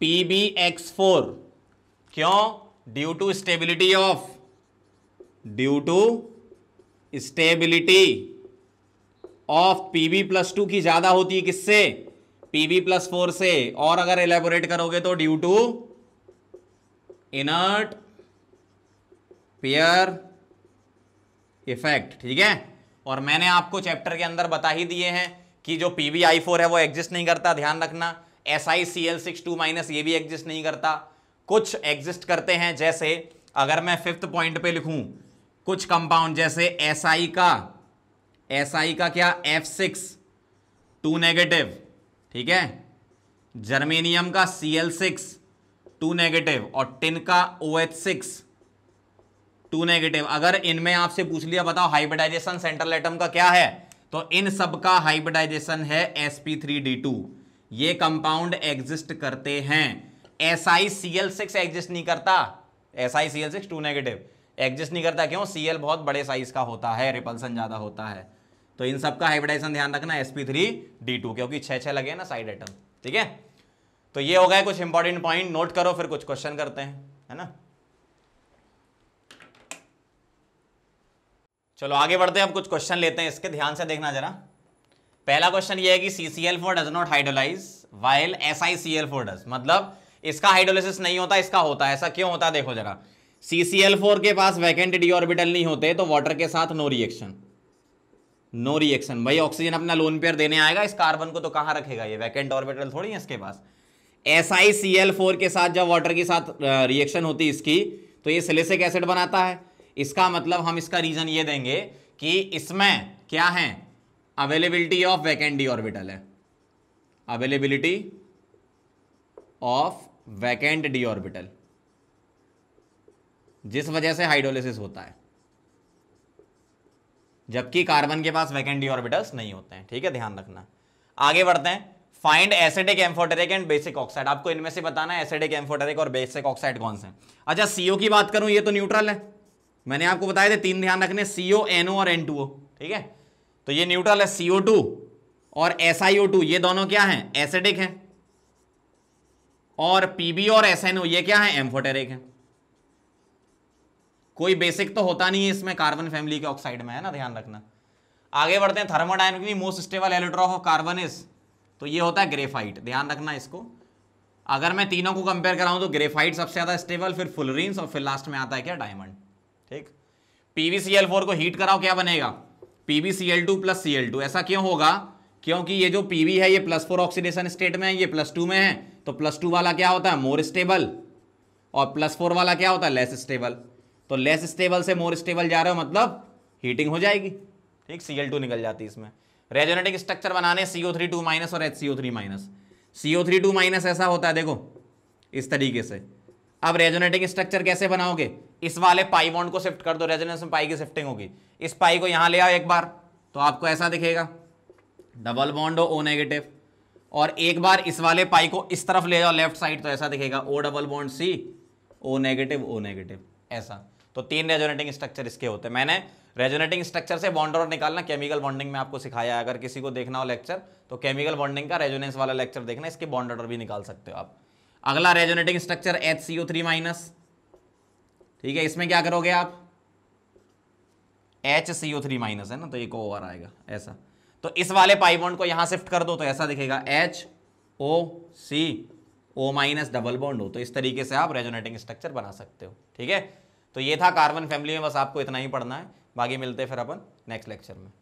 P B X four क्यों due to stability of due to stability of P B plus two की ज़्यादा होती है किससे पीवी प्लस फोर से और अगर एलेबोरेट करोगे तो due to inert pair effect ठीक है और मैंने आपको चैप्टर के अंदर बता ही दिए हैं कि जो पी वी आई फोर है वो एग्जिस्ट नहीं करता ध्यान रखना S I C L six two minus ये भी एग्जिस्ट नहीं करता कुछ एग्जिस्ट करते हैं जैसे अगर मैं फिफ्थ पॉइंट पे लिखूं कुछ कंपाउंड जैसे एस SI आई का एस SI आई का क्या एफ सिक्स टू नेगेटिव ठीक है जर्मेनियम का C L six two negative और टिन का O H six two negative अगर इनमें आपसे पूछ लिया बताओ हाइब्रिडाइजेशन सेंट्रल एटम का क्या है तो इन सब का हाइब्रिडाइजेशन है S P three D two ये कंपाउंड एग्जिस्ट करते हैं S I C L six exist नहीं करता S I C L six two negative exist नहीं करता क्यों सी एल बहुत बड़े साइज का होता है रिपल्सन ज्यादा होता है तो इन सबका हाइब्रिडाइजेशन ध्यान रखना sp3 d2 क्योंकि छह छह लगे ना साइड आइटम ठीक है तो ये हो गए कुछ इंपॉर्टेंट पॉइंट नोट करो फिर कुछ क्वेश्चन करते हैं है ना चलो आगे बढ़ते हैं अब कुछ क्वेश्चन लेते हैं इसके ध्यान से देखना जरा पहला क्वेश्चन ये है कि C C L four does not hydrolyse while S I C L four does मतलब इसका हाइड्रोलिसिस नहीं होता इसका होता है ऐसा क्यों होता है देखो जरा सी सी एल फोर के पास वैकेंट डी ऑर्बिटल नहीं होते तो वाटर के साथ नो रिएक्शन नो रिएक्शन भाई ऑक्सीजन अपना लोन पेयर देने आएगा इस कार्बन को तो कहाँ रखेगा ये वैकेंट ऑर्बिटल थोड़ी है इसके पास S I C L four के साथ जब वाटर के साथ रिएक्शन होती है इसकी तो ये सिलेसिक एसिड बनाता है इसका मतलब हम इसका रीजन ये देंगे कि इसमें क्या है availability of vacant D orbital है availability of vacant D orbital जिस वजह से हाइड्रोलिसिस होता है जबकि कार्बन के पास वैकेंडी ऑर्बिटल्स नहीं होते हैं ठीक है ध्यान रखना आगे बढ़ते हैं find acidic amphoteric and basic oxide आपको इनमें से बताना है एसिडिक एम्फोटेरिक और बेसिक ऑक्साइड कौन से अच्छा सीओ की बात करूं ये तो न्यूट्रल है मैंने आपको बताया था तीन ध्यान रखने सीओ एनओ और एन ठीक है तो ये न्यूट्रल है सीओ और एस ये दोनों क्या है एसिडिक है और पीबी और एस ये क्या है एम्फोटेरिक है कोई बेसिक तो होता नहीं है इसमें कार्बन फैमिली के ऑक्साइड में है ना ध्यान रखना आगे बढ़ते हैं thermodynamically most stable allotrope of carbon is तो ये होता है ग्रेफाइट ध्यान रखना इसको अगर मैं तीनों को कंपेयर कराऊं तो ग्रेफाइट सबसे ज़्यादा स्टेबल फिर फुलरिन और फिर लास्ट में आता है क्या डायमंड ठीक PbCl4 को हीट कराओ क्या बनेगा PbCl2 प्लस Cl2 ऐसा क्यों होगा क्योंकि ये जो Pb है ये प्लस फोर ऑक्सीडेशन स्टेट में है ये प्लस टू में है तो प्लस टू वाला क्या होता है मोर स्टेबल और प्लस फोर वाला क्या होता है लेस स्टेबल तो लेस स्टेबल से मोर स्टेबल जा रहे हो मतलब हीटिंग हो जाएगी ठीक सी टू निकल जाती है इसमें रेजोनेटिक स्ट्रक्चर बनाने C O three two minus और H C O three minus C O three two minus ऐसा होता है देखो इस तरीके से अब रेजोनेटिंग स्ट्रक्चर कैसे बनाओगे इस वाले पाई बॉन्ड को शिफ्ट कर दो रेजोनेंस में पाई की शिफ्टिंग होगी इस पाई को यहाँ ले आओ एक बार तो आपको ऐसा दिखेगा डबल बॉन्ड हो ओ नेगेटिव और एक बार इस वाले पाई को इस तरफ ले जाओ लेफ्ट साइड तो ऐसा दिखेगा O double bond C O negative O negative ऐसा तो तीन रेजोनेटिंग स्ट्रक्चर इसके होते हैं मैंने रेजोनेटिंग स्ट्रक्चर से बॉन्ड और निकालना केमिकल बॉन्डिंग में आपको सिखाया है अगर किसी को देखना हो लेक्चर तो केमिकल बॉन्डिंग का रेजोनेंस वाला लेक्चर देखना इसके बॉन्ड ऑर्डर भी निकाल सकते हो आप अगला resonating structure H C O three minus ठीक है इसमें क्या करोगे आप H C O three minus है ना तो एक ओवर आएगा ऐसा तो इस वाले पाई बॉन्ड को यहां शिफ्ट कर दो तो ऐसा दिखेगा H O C O minus double bond हो तो इस तरीके से आप रेजोनेटिंग स्ट्रक्चर बना सकते हो ठीक है तो ये था कार्बन फैमिली में बस आपको इतना ही पढ़ना है बाकी मिलते हैं फिर अपन नेक्स्ट लेक्चर में